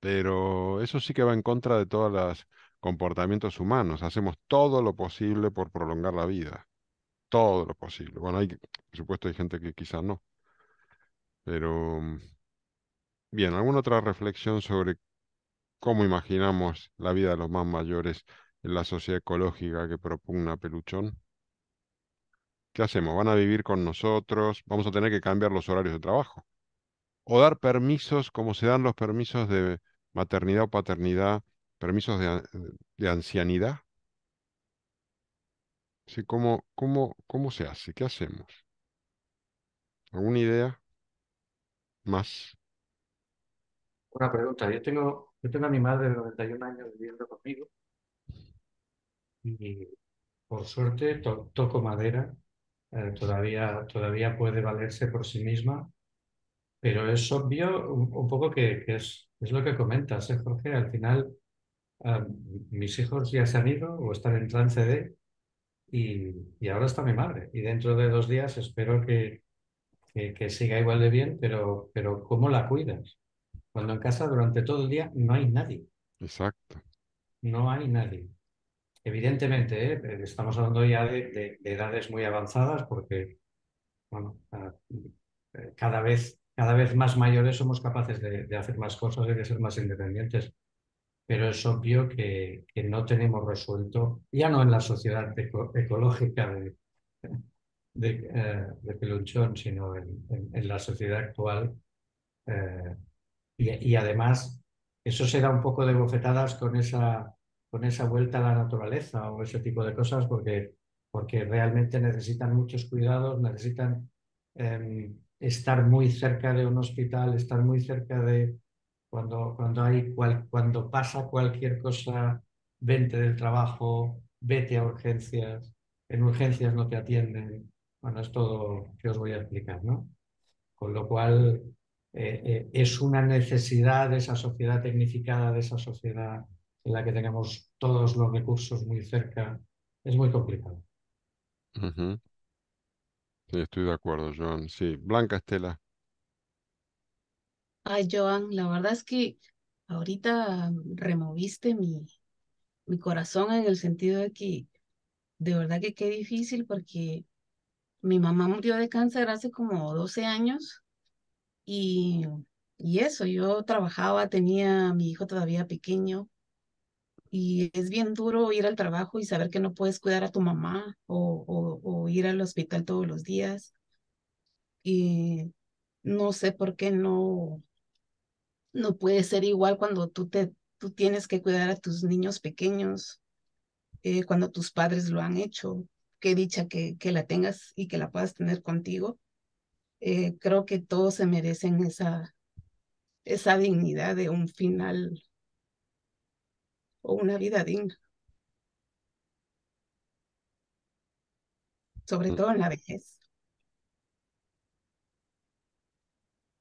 Pero eso sí que va en contra de todos los comportamientos humanos. Hacemos todo lo posible por prolongar la vida. Todo lo posible. Bueno, hay, por supuesto hay gente que quizás no. Pero, mm, bien, ¿alguna otra reflexión sobre cómo imaginamos la vida de los más mayores en la sociedad ecológica que propugna Peluchón? ¿Qué hacemos? ¿Van a vivir con nosotros? ¿Vamos a tener que cambiar los horarios de trabajo? ¿O dar permisos como se dan los permisos de maternidad o paternidad, permisos de, ancianidad? Sí, ¿cómo, cómo, ¿Cómo se hace? ¿Qué hacemos? ¿Alguna idea más? Una pregunta. Yo tengo yo tengo a mi madre de 91 años viviendo conmigo y por suerte toco madera, eh, todavía, todavía puede valerse por sí misma, pero es obvio un, poco que, es, lo que comentas, ¿eh, Jorge, al final mis hijos ya se han ido o están en trance de y, y, ahora está mi madre y dentro de dos días espero que, que, que siga igual de bien, pero, pero ¿cómo la cuidas? Cuando en casa durante todo el día no hay nadie. Exacto. No hay nadie. Evidentemente, ¿eh? Eh, estamos hablando ya de, edades muy avanzadas porque, bueno, eh, cada vez, cada vez más mayores somos capaces de, hacer más cosas y de ser más independientes pero es obvio que, no tenemos resuelto, ya no en la sociedad ecológica de, Peluchón, sino en, la sociedad actual, y, además, eso se da un poco de bofetadas con esa, con esa vuelta a la naturaleza o ese tipo de cosas, porque, porque realmente necesitan muchos cuidados, necesitan em, estar muy cerca de un hospital, estar muy cerca de cuando, cuando, hay cuando pasa cualquier cosa, vente del trabajo, vete a urgencias, en urgencias no te atienden. Bueno, es todo que os voy a explicar, ¿no? Con lo cual, eh, eh, es una necesidad de esa sociedad tecnificada, de esa sociedad en la que tenemos todos los recursos muy cerca. Es muy complicado. estoy de acuerdo, Joan. Sí, Blanca Estela. Ay, Joan, la verdad es que ahorita removiste mi, mi corazón en el sentido de que de verdad que qué difícil porque mi mamá murió de cáncer hace como 12 años y, y eso, yo trabajaba, tenía a mi hijo todavía pequeño y es bien duro ir al trabajo y saber que no puedes cuidar a tu mamá o, ir al hospital todos los días. Y no sé por qué no, no puede ser igual cuando tú, te, tú tienes que cuidar a tus niños pequeños, eh, cuando tus padres lo han hecho. Qué dicha que, que la tengas y que la puedas tener contigo. Eh, creo que todos se merecen esa, esa dignidad de un final o una vida digna. Sobre mm. todo en la vejez.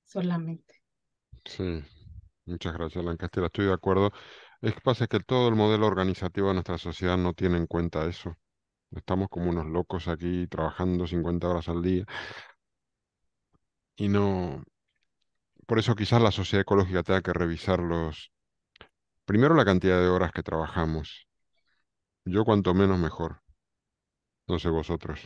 Solamente. Sí, muchas gracias, Lancaster. Estoy de acuerdo. Es que pasa que todo el modelo organizativo de nuestra sociedad no tiene en cuenta eso. Estamos como unos locos aquí trabajando 50 horas al día y no... Por eso quizás la sociedad ecológica tenga que revisar los... Primero la cantidad de horas que trabajamos. Yo cuanto menos mejor. No sé vosotros.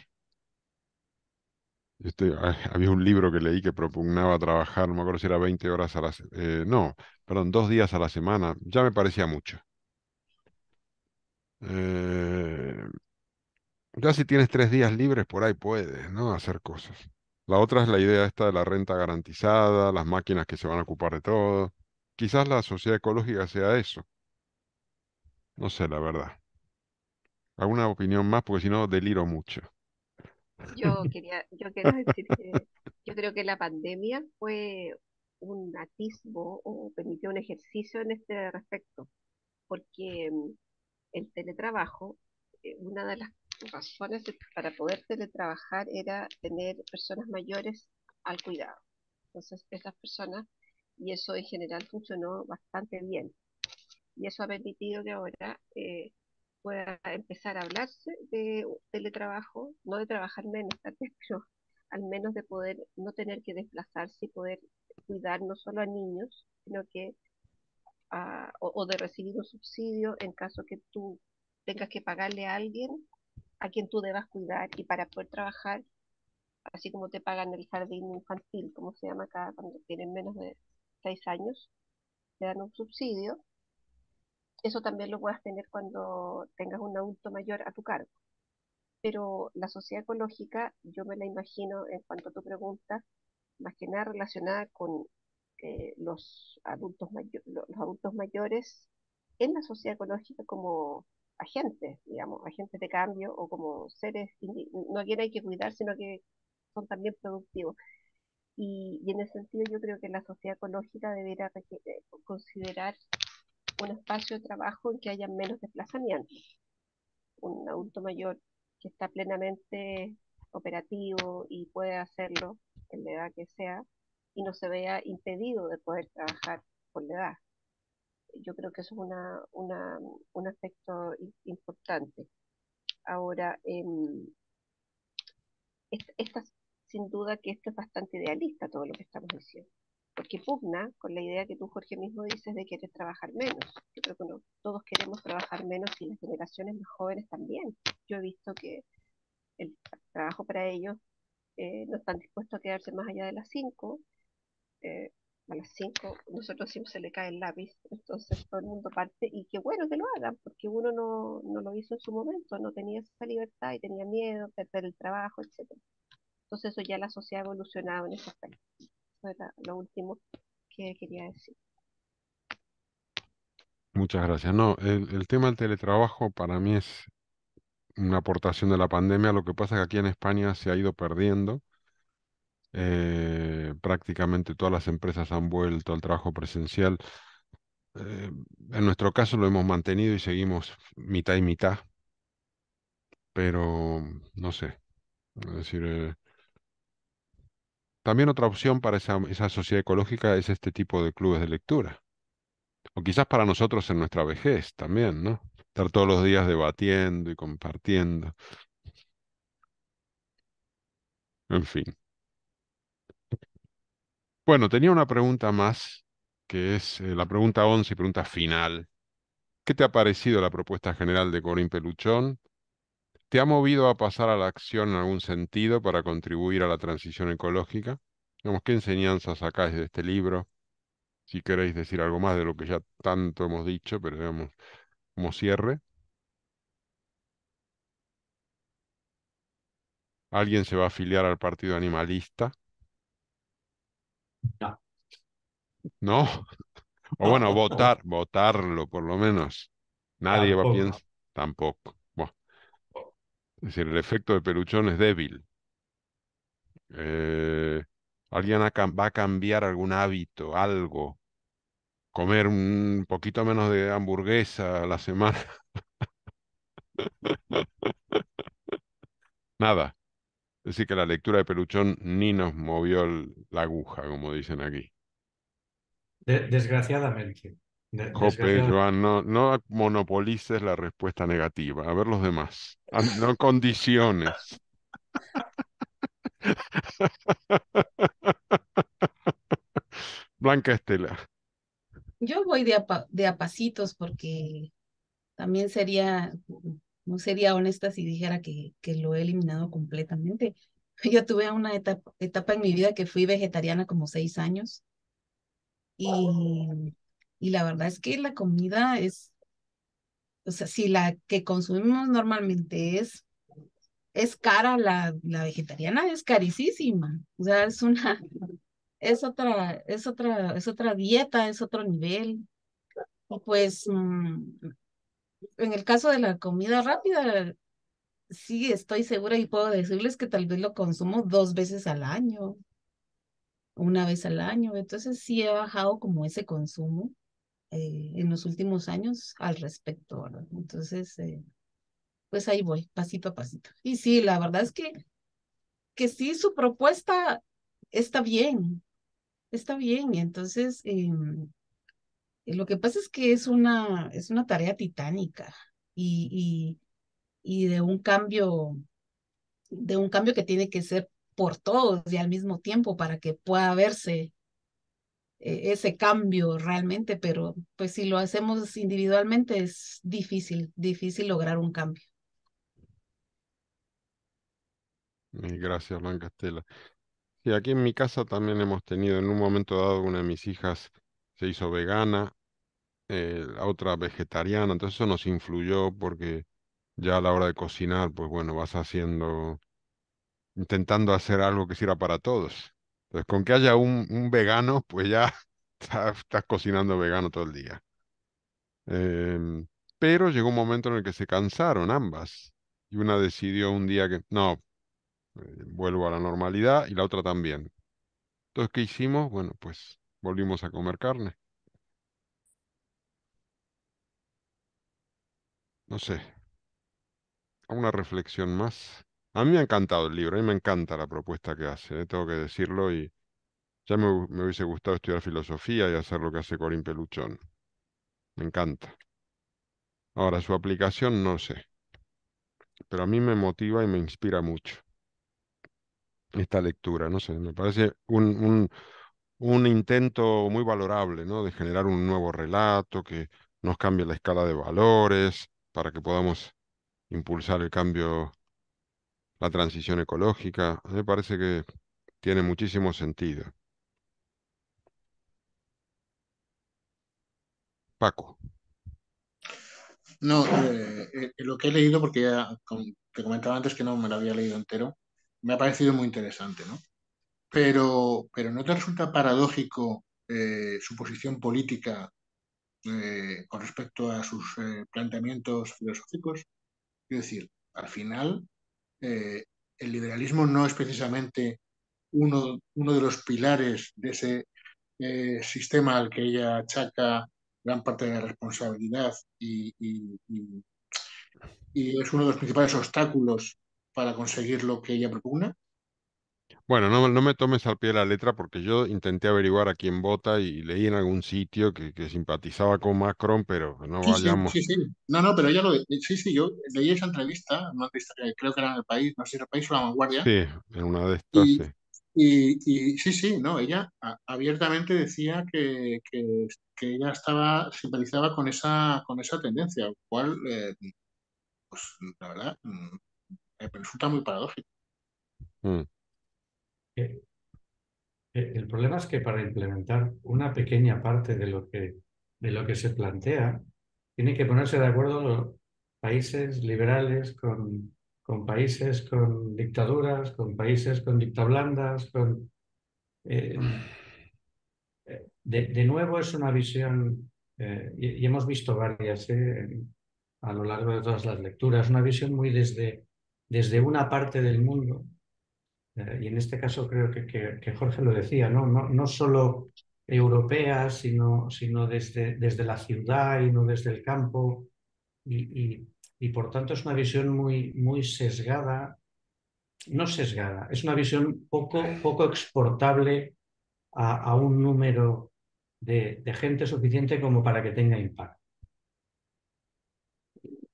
Este, había un libro que leí que propugnaba trabajar, no me acuerdo si era 20 horas a la semana eh, no, perdón, dos días a la semana, ya me parecía mucho. Eh, ya si tienes tres días libres por ahí puedes, ¿no? Hacer cosas. La otra es la idea esta de la renta garantizada, las máquinas que se van a ocupar de todo. Quizás la sociedad ecológica sea eso. No sé, la verdad. ¿Alguna opinión más? Porque si no, deliro mucho. Yo quería, yo quería decir que yo creo que la pandemia fue un atisbo o permitió un ejercicio en este respecto, porque mm, el teletrabajo, eh, una de las razones para poder teletrabajar era tener personas mayores al cuidado. Entonces, esas personas, y eso en general funcionó bastante bien. Y eso ha permitido que ahora eh, pueda empezar a hablarse de teletrabajo, no de trabajar menos, pero al menos de poder no tener que desplazarse y poder cuidar no solo a niños, sino que o, o de recibir un subsidio en caso que tú tengas que pagarle a alguien a quien tú debas cuidar y para poder trabajar, así como te pagan el jardín infantil, como se llama acá cuando tienen menos de seis años, te dan un subsidio, eso también lo puedas tener cuando tengas un adulto mayor a tu cargo. Pero la sociedad ecológica, yo me la imagino en cuanto a tu pregunta, más que nada relacionada con eh, los, adultos los adultos mayores en la sociedad ecológica como agentes, digamos, agentes de cambio o como seres, no quien hay que cuidar, sino que son también productivos. Y, en ese sentido yo creo que la sociedad ecológica debería considerar un espacio de trabajo en que haya menos desplazamiento. Un adulto mayor que está plenamente operativo y puede hacerlo en la edad que sea y no se vea impedido de poder trabajar por la edad yo creo que eso es una, una, un aspecto importante. Ahora, eh, sin duda que esto es bastante idealista todo lo que estamos diciendo, porque pugna con la idea que tú, Jorge, mismo dices de querer trabajar menos. Yo creo que todos queremos trabajar menos y las generaciones más jóvenes también. Yo he visto que el trabajo para ellos eh, no están dispuestos a quedarse más allá de las 5, a las 5, nosotros siempre se le cae el lápiz, entonces todo el mundo parte y qué bueno que lo hagan, porque uno no, lo hizo en su momento, no tenía esa libertad y tenía miedo, perder el trabajo, etc. Entonces eso ya la sociedad ha evolucionado en ese aspecto. Eso era lo último que quería decir. Muchas gracias. No, el, el tema del teletrabajo para mí es una aportación de la pandemia, lo que pasa es que aquí en España se ha ido perdiendo eh, prácticamente todas las empresas han vuelto al trabajo presencial. Eh, en nuestro caso lo hemos mantenido y seguimos mitad y mitad, pero no sé. Es decir, eh, también otra opción para esa, esa sociedad ecológica es este tipo de clubes de lectura. O quizás para nosotros en nuestra vejez también, ¿no? Estar todos los días debatiendo y compartiendo. En fin. Bueno, tenía una pregunta más, que es eh, la pregunta 11 y pregunta final. ¿Qué te ha parecido la propuesta general de Corín Peluchón? ¿Te ha movido a pasar a la acción en algún sentido para contribuir a la transición ecológica? Digamos, ¿Qué enseñanzas sacáis de este libro? Si queréis decir algo más de lo que ya tanto hemos dicho, pero digamos, como cierre. ¿Alguien se va a afiliar al Partido Animalista? No. O bueno, votar, votarlo por lo menos. Nadie va a pensar. Tampoco. Bueno. Es decir, el efecto de Peluchón es débil. Eh, alguien va a cambiar algún hábito, algo. Comer un poquito menos de hamburguesa a la semana. Nada. Es decir, que la lectura de Peluchón ni nos movió la aguja, como dicen aquí. desgraciadamente. no, monopolices la respuesta negativa. A ver los demás. No condiciones. Blanca Estela. Yo voy de de a pasitos porque también sería no sería honesta si dijera que, que lo he eliminado completamente. Yo tuve una etapa, etapa en mi vida que fui vegetariana como seis años y, y la verdad es que la comida es, o sea, si la que consumimos normalmente es, es cara, la, la vegetariana es carísima. O sea, es una, es otra, es otra, es otra dieta, es otro nivel. Y pues mm, en el caso de la comida rápida, sí estoy segura y puedo decirles que tal vez lo consumo dos veces al año, una vez al año. Entonces sí he bajado como ese consumo eh, en los últimos años al respecto, Entonces, eh, pues ahí voy, pasito a pasito. Y sí, la verdad es que, que sí, su propuesta está bien, está bien. Entonces, em, lo que pasa es que es una, es una tarea titánica y, y, de un cambio, de un cambio que tiene que ser por todos y al mismo tiempo para que pueda verse eh, ese cambio realmente, pero pues si lo hacemos individualmente es difícil, difícil lograr un cambio. Mm, gracias, Blanca Estela. Y aquí en mi casa también hemos tenido, en un momento dado, una de mis hijas se hizo vegana eh, la otra vegetariana, entonces eso nos influyó porque ya a la hora de cocinar, pues bueno, vas haciendo, intentando hacer algo que sirva para todos. Entonces, con que haya un, vegano, pues ya estás, cocinando vegano todo el día. Em, pero llegó un momento en el que se cansaron ambas. Y una decidió un día que, no, eh, vuelvo a la normalidad y la otra también. Entonces, ¿qué hicimos? Bueno, pues volvimos a comer carne. no sé, a una reflexión más. A mí me ha encantado el libro, a mí me encanta la propuesta que hace, eh, tengo que decirlo, y ya me, hubiese gustado estudiar filosofía y hacer lo que hace Corín Peluchón. Me encanta. Ahora, su aplicación no sé, pero a mí me motiva y me inspira mucho esta lectura, no sé, me parece un, un intento muy valorable, ¿no? De generar un nuevo relato que nos cambie la escala de valores, para que podamos impulsar el cambio, la transición ecológica. me parece que tiene muchísimo sentido. Paco. No, eh, eh, lo que he leído, porque ya te comentaba antes que no me lo había leído entero, me ha parecido muy interesante, ¿no? Pero, pero ¿no te resulta paradójico eh, su posición política eh, con respecto a sus eh, planteamientos filosóficos. Es decir, al final, eh, el liberalismo no es precisamente uno, uno de los pilares de ese sistema al que ella achaca gran parte de la responsabilidad y es uno de los principales obstáculos para conseguir lo que ella propugna, bueno, no, no me tomes al pie de la letra porque yo intenté averiguar a quién vota y leí en algún sitio que, que simpatizaba con Macron, pero pues, no sí, No, no, pero ella lo... Sí, sí, yo leí esa entrevista, una entrevista que creo que era en el país, no sé si era el país o la vanguardia, Sí, en una de estas, y, sí. y, sí, sí, no, ella abiertamente decía que, que, ella estaba, simpatizaba con esa, con esa tendencia, lo cual, eh, pues la verdad, mm, me resulta muy paradójico. Mm el problema es que para implementar una pequeña parte de lo que, de lo que se plantea, tienen que ponerse de acuerdo los países liberales con, con países con dictaduras, con países con dictablandas, con... Eh, de, nuevo es una visión, eh, y, hemos visto varias eh, a lo largo de todas las lecturas, una visión muy desde, desde una parte del mundo eh, y en este caso creo que, Jorge lo decía, ¿no? No, no solo europeas, sino, sino desde, desde la ciudad y no desde el campo. Y, por tanto es una visión muy, muy sesgada, no sesgada, es una visión poco, poco exportable a, un número de, gente suficiente como para que tenga impacto.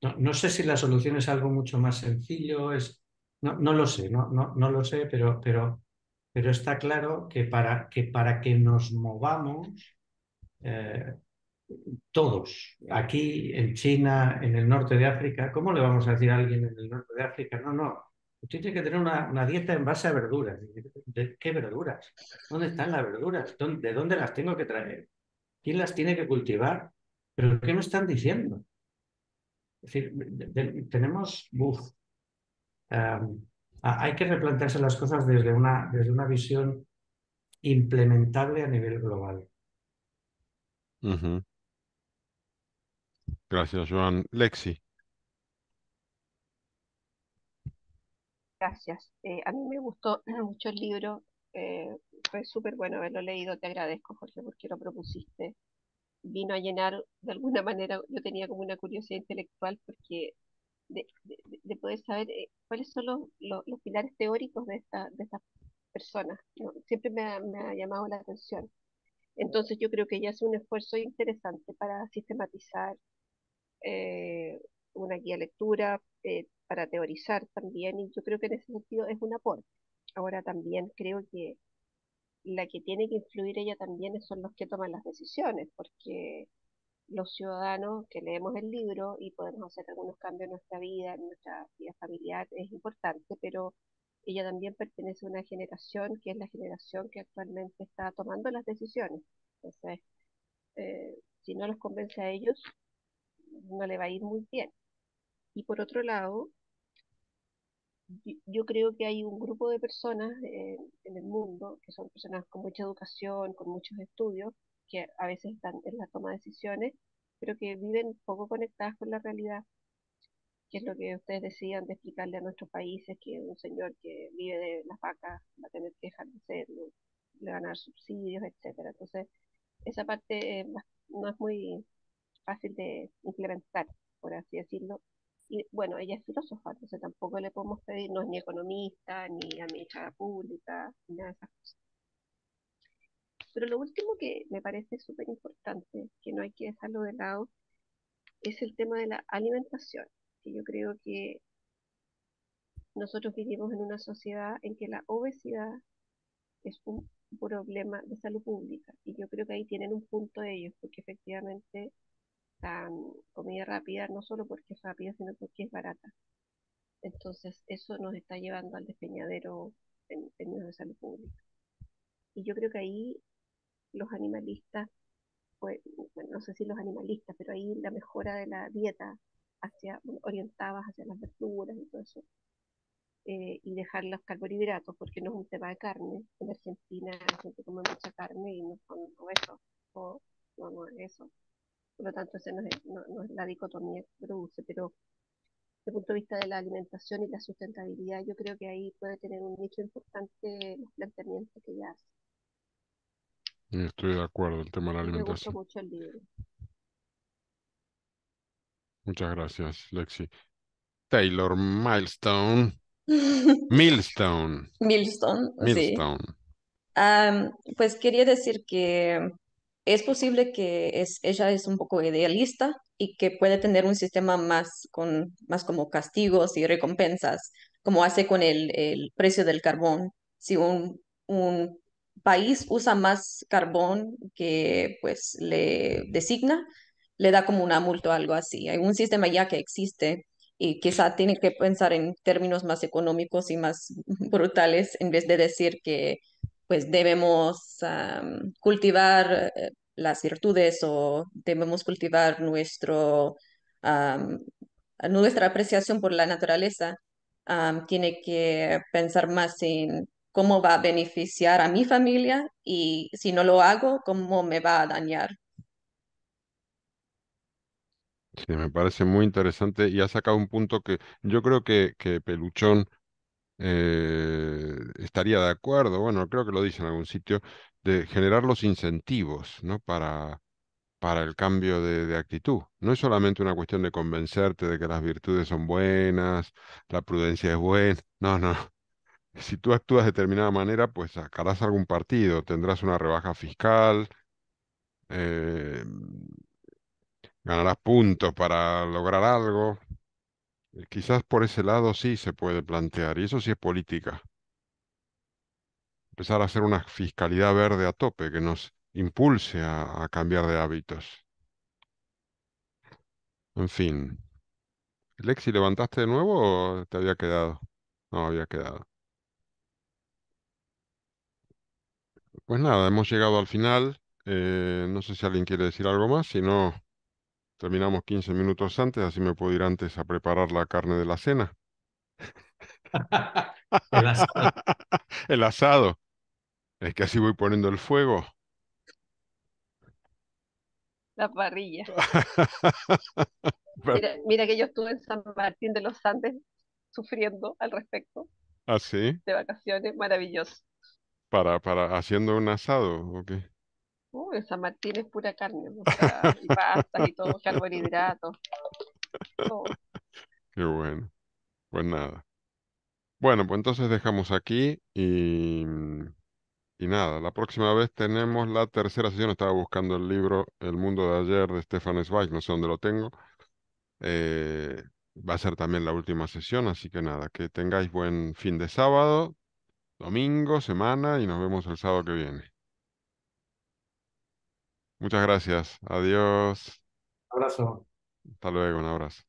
No, no sé si la solución es algo mucho más sencillo, es no, lo sé, no, no, no lo sé, pero, pero, pero está claro que para que, para que nos movamos eh, todos, aquí en China, en el norte de África, ¿cómo le vamos a decir a alguien en el norte de África? No, no, usted tiene que tener una, dieta en base a verduras. ¿De qué verduras? ¿Dónde están las verduras? ¿De dónde las tengo que traer? ¿Quién las tiene que cultivar? ¿Pero qué me están diciendo? Es decir, tenemos, Em, hay que replantearse las cosas desde una, desde una visión implementable a nivel global. Gracias, Joan. Lexi. Gracias. Eh, a mí me gustó mucho el libro. Eh, fue súper bueno haberlo leído. Te agradezco, Jorge, porque lo propusiste. Vino a llenar, de alguna manera, yo tenía como una curiosidad intelectual porque de, poder saber eh, cuáles son los, pilares teóricos de, esta, estas personas. Siempre me ha, llamado la atención. Entonces yo creo que ella hace un esfuerzo interesante para sistematizar eh, una guía lectura, eh, para teorizar también, y yo creo que en ese sentido es un aporte. Ahora también creo que la que tiene que influir ella también son los que toman las decisiones, porque los ciudadanos que leemos el libro y podemos hacer algunos cambios en nuestra vida, en nuestra vida familiar, es importante, pero ella también pertenece a una generación que es la generación que actualmente está tomando las decisiones. Entonces, eh, si no los convence a ellos, no le va a ir muy bien. Y por otro lado, yo, creo que hay un grupo de personas en el mundo, que son personas con mucha educación, con muchos estudios, que a veces están en la toma de decisiones, pero que viven poco conectadas con la realidad, que es lo que ustedes decían de explicarle a nuestros países que un señor que vive de las vacas va a tener que dejar de ser, le van a dar subsidios, etcétera. Entonces, esa parte eh, no es muy fácil de implementar, por así decirlo. Y bueno, ella es filósofa, entonces tampoco le podemos pedir, no es ni economista, ni administradora pública, ni nada de esas cosas. Pero lo último que me parece súper importante, que no hay que dejarlo de lado, es el tema de la alimentación. Que yo creo que nosotros vivimos en una sociedad en que la obesidad es un problema de salud pública. Y yo creo que ahí tienen un punto ellos, porque efectivamente la comida rápida, no solo porque es rápida, sino porque es barata. Entonces, eso nos está llevando al despeñadero en términos de salud pública. Y yo creo que ahí los animalistas, pues, no sé si los animalistas, pero ahí la mejora de la dieta hacia, orientadas hacia las verduras y todo eso, eh, y dejar los carbohidratos, porque no es un tema de carne. En Argentina la gente come mucha carne y no son eso, o no, no es eso. Por lo tanto, esa no es, la dicotomía que produce, pero desde el punto de vista de la alimentación y la sustentabilidad, yo creo que ahí puede tener un nicho importante los planteamientos que ya hace. Estoy de acuerdo, en el tema de la alimentación. Muchas gracias, Lexi. Taylor Milestone. Milestone. Milestone, Milestone. pues quería decir que es posible que es, ella es un poco idealista y que puede tener un sistema más, con, más como castigos y recompensas, como hace con el, el precio del carbón. Si un, un país usa más carbón que pues le designa, le da como una multa o algo así. Hay un sistema ya que existe y quizá tiene que pensar en términos más económicos y más brutales en vez de decir que pues debemos cultivar eh, las virtudes o debemos cultivar nuestro, nuestra apreciación por la naturaleza. tiene que pensar más en cómo va a beneficiar a mi familia y si no lo hago, cómo me va a dañar. Sí, me parece muy interesante y ha sacado un punto que yo creo que, que Peluchón eh, estaría de acuerdo, bueno, creo que lo dice en algún sitio, de generar los incentivos ¿no? para, para el cambio de, de, actitud. No es solamente una cuestión de convencerte de que las virtudes son buenas, la prudencia es buena, no, no, si tú actúas de determinada manera, pues sacarás algún partido, tendrás una rebaja fiscal, eh, ganarás puntos para lograr algo. Eh, quizás por ese lado sí se puede plantear, y eso sí es política. Empezar a hacer una fiscalidad verde a tope que nos impulse a, a cambiar de hábitos. En fin. Lexi, ¿levantaste de nuevo o te había quedado? No, había quedado. Pues nada, hemos llegado al final. Eh, no sé si alguien quiere decir algo más, si no, terminamos 15 minutos antes, así me puedo ir antes a preparar la carne de la cena. el asado. el asado. Es que así voy poniendo el fuego. La parrilla. mira, mira, que yo estuve en San Martín de los Andes sufriendo al respecto. ¿Ah, sí? De vacaciones, maravilloso para, haciendo un asado, qué? Uh, San Martín es pura carne, y pasta y todo, carbohidratos. Qué bueno. Pues nada. Bueno, pues entonces dejamos aquí y, mm, y nada, la próxima vez tenemos la tercera sesión. Estaba buscando el libro El mundo de ayer de Stefan Zweig, no sé dónde lo tengo. Eh, va a ser también la última sesión, así que nada, que tengáis buen fin de sábado, domingo, semana y nos vemos el sábado que viene. Muchas gracias. Adiós. abrazo. Hasta luego, un abrazo.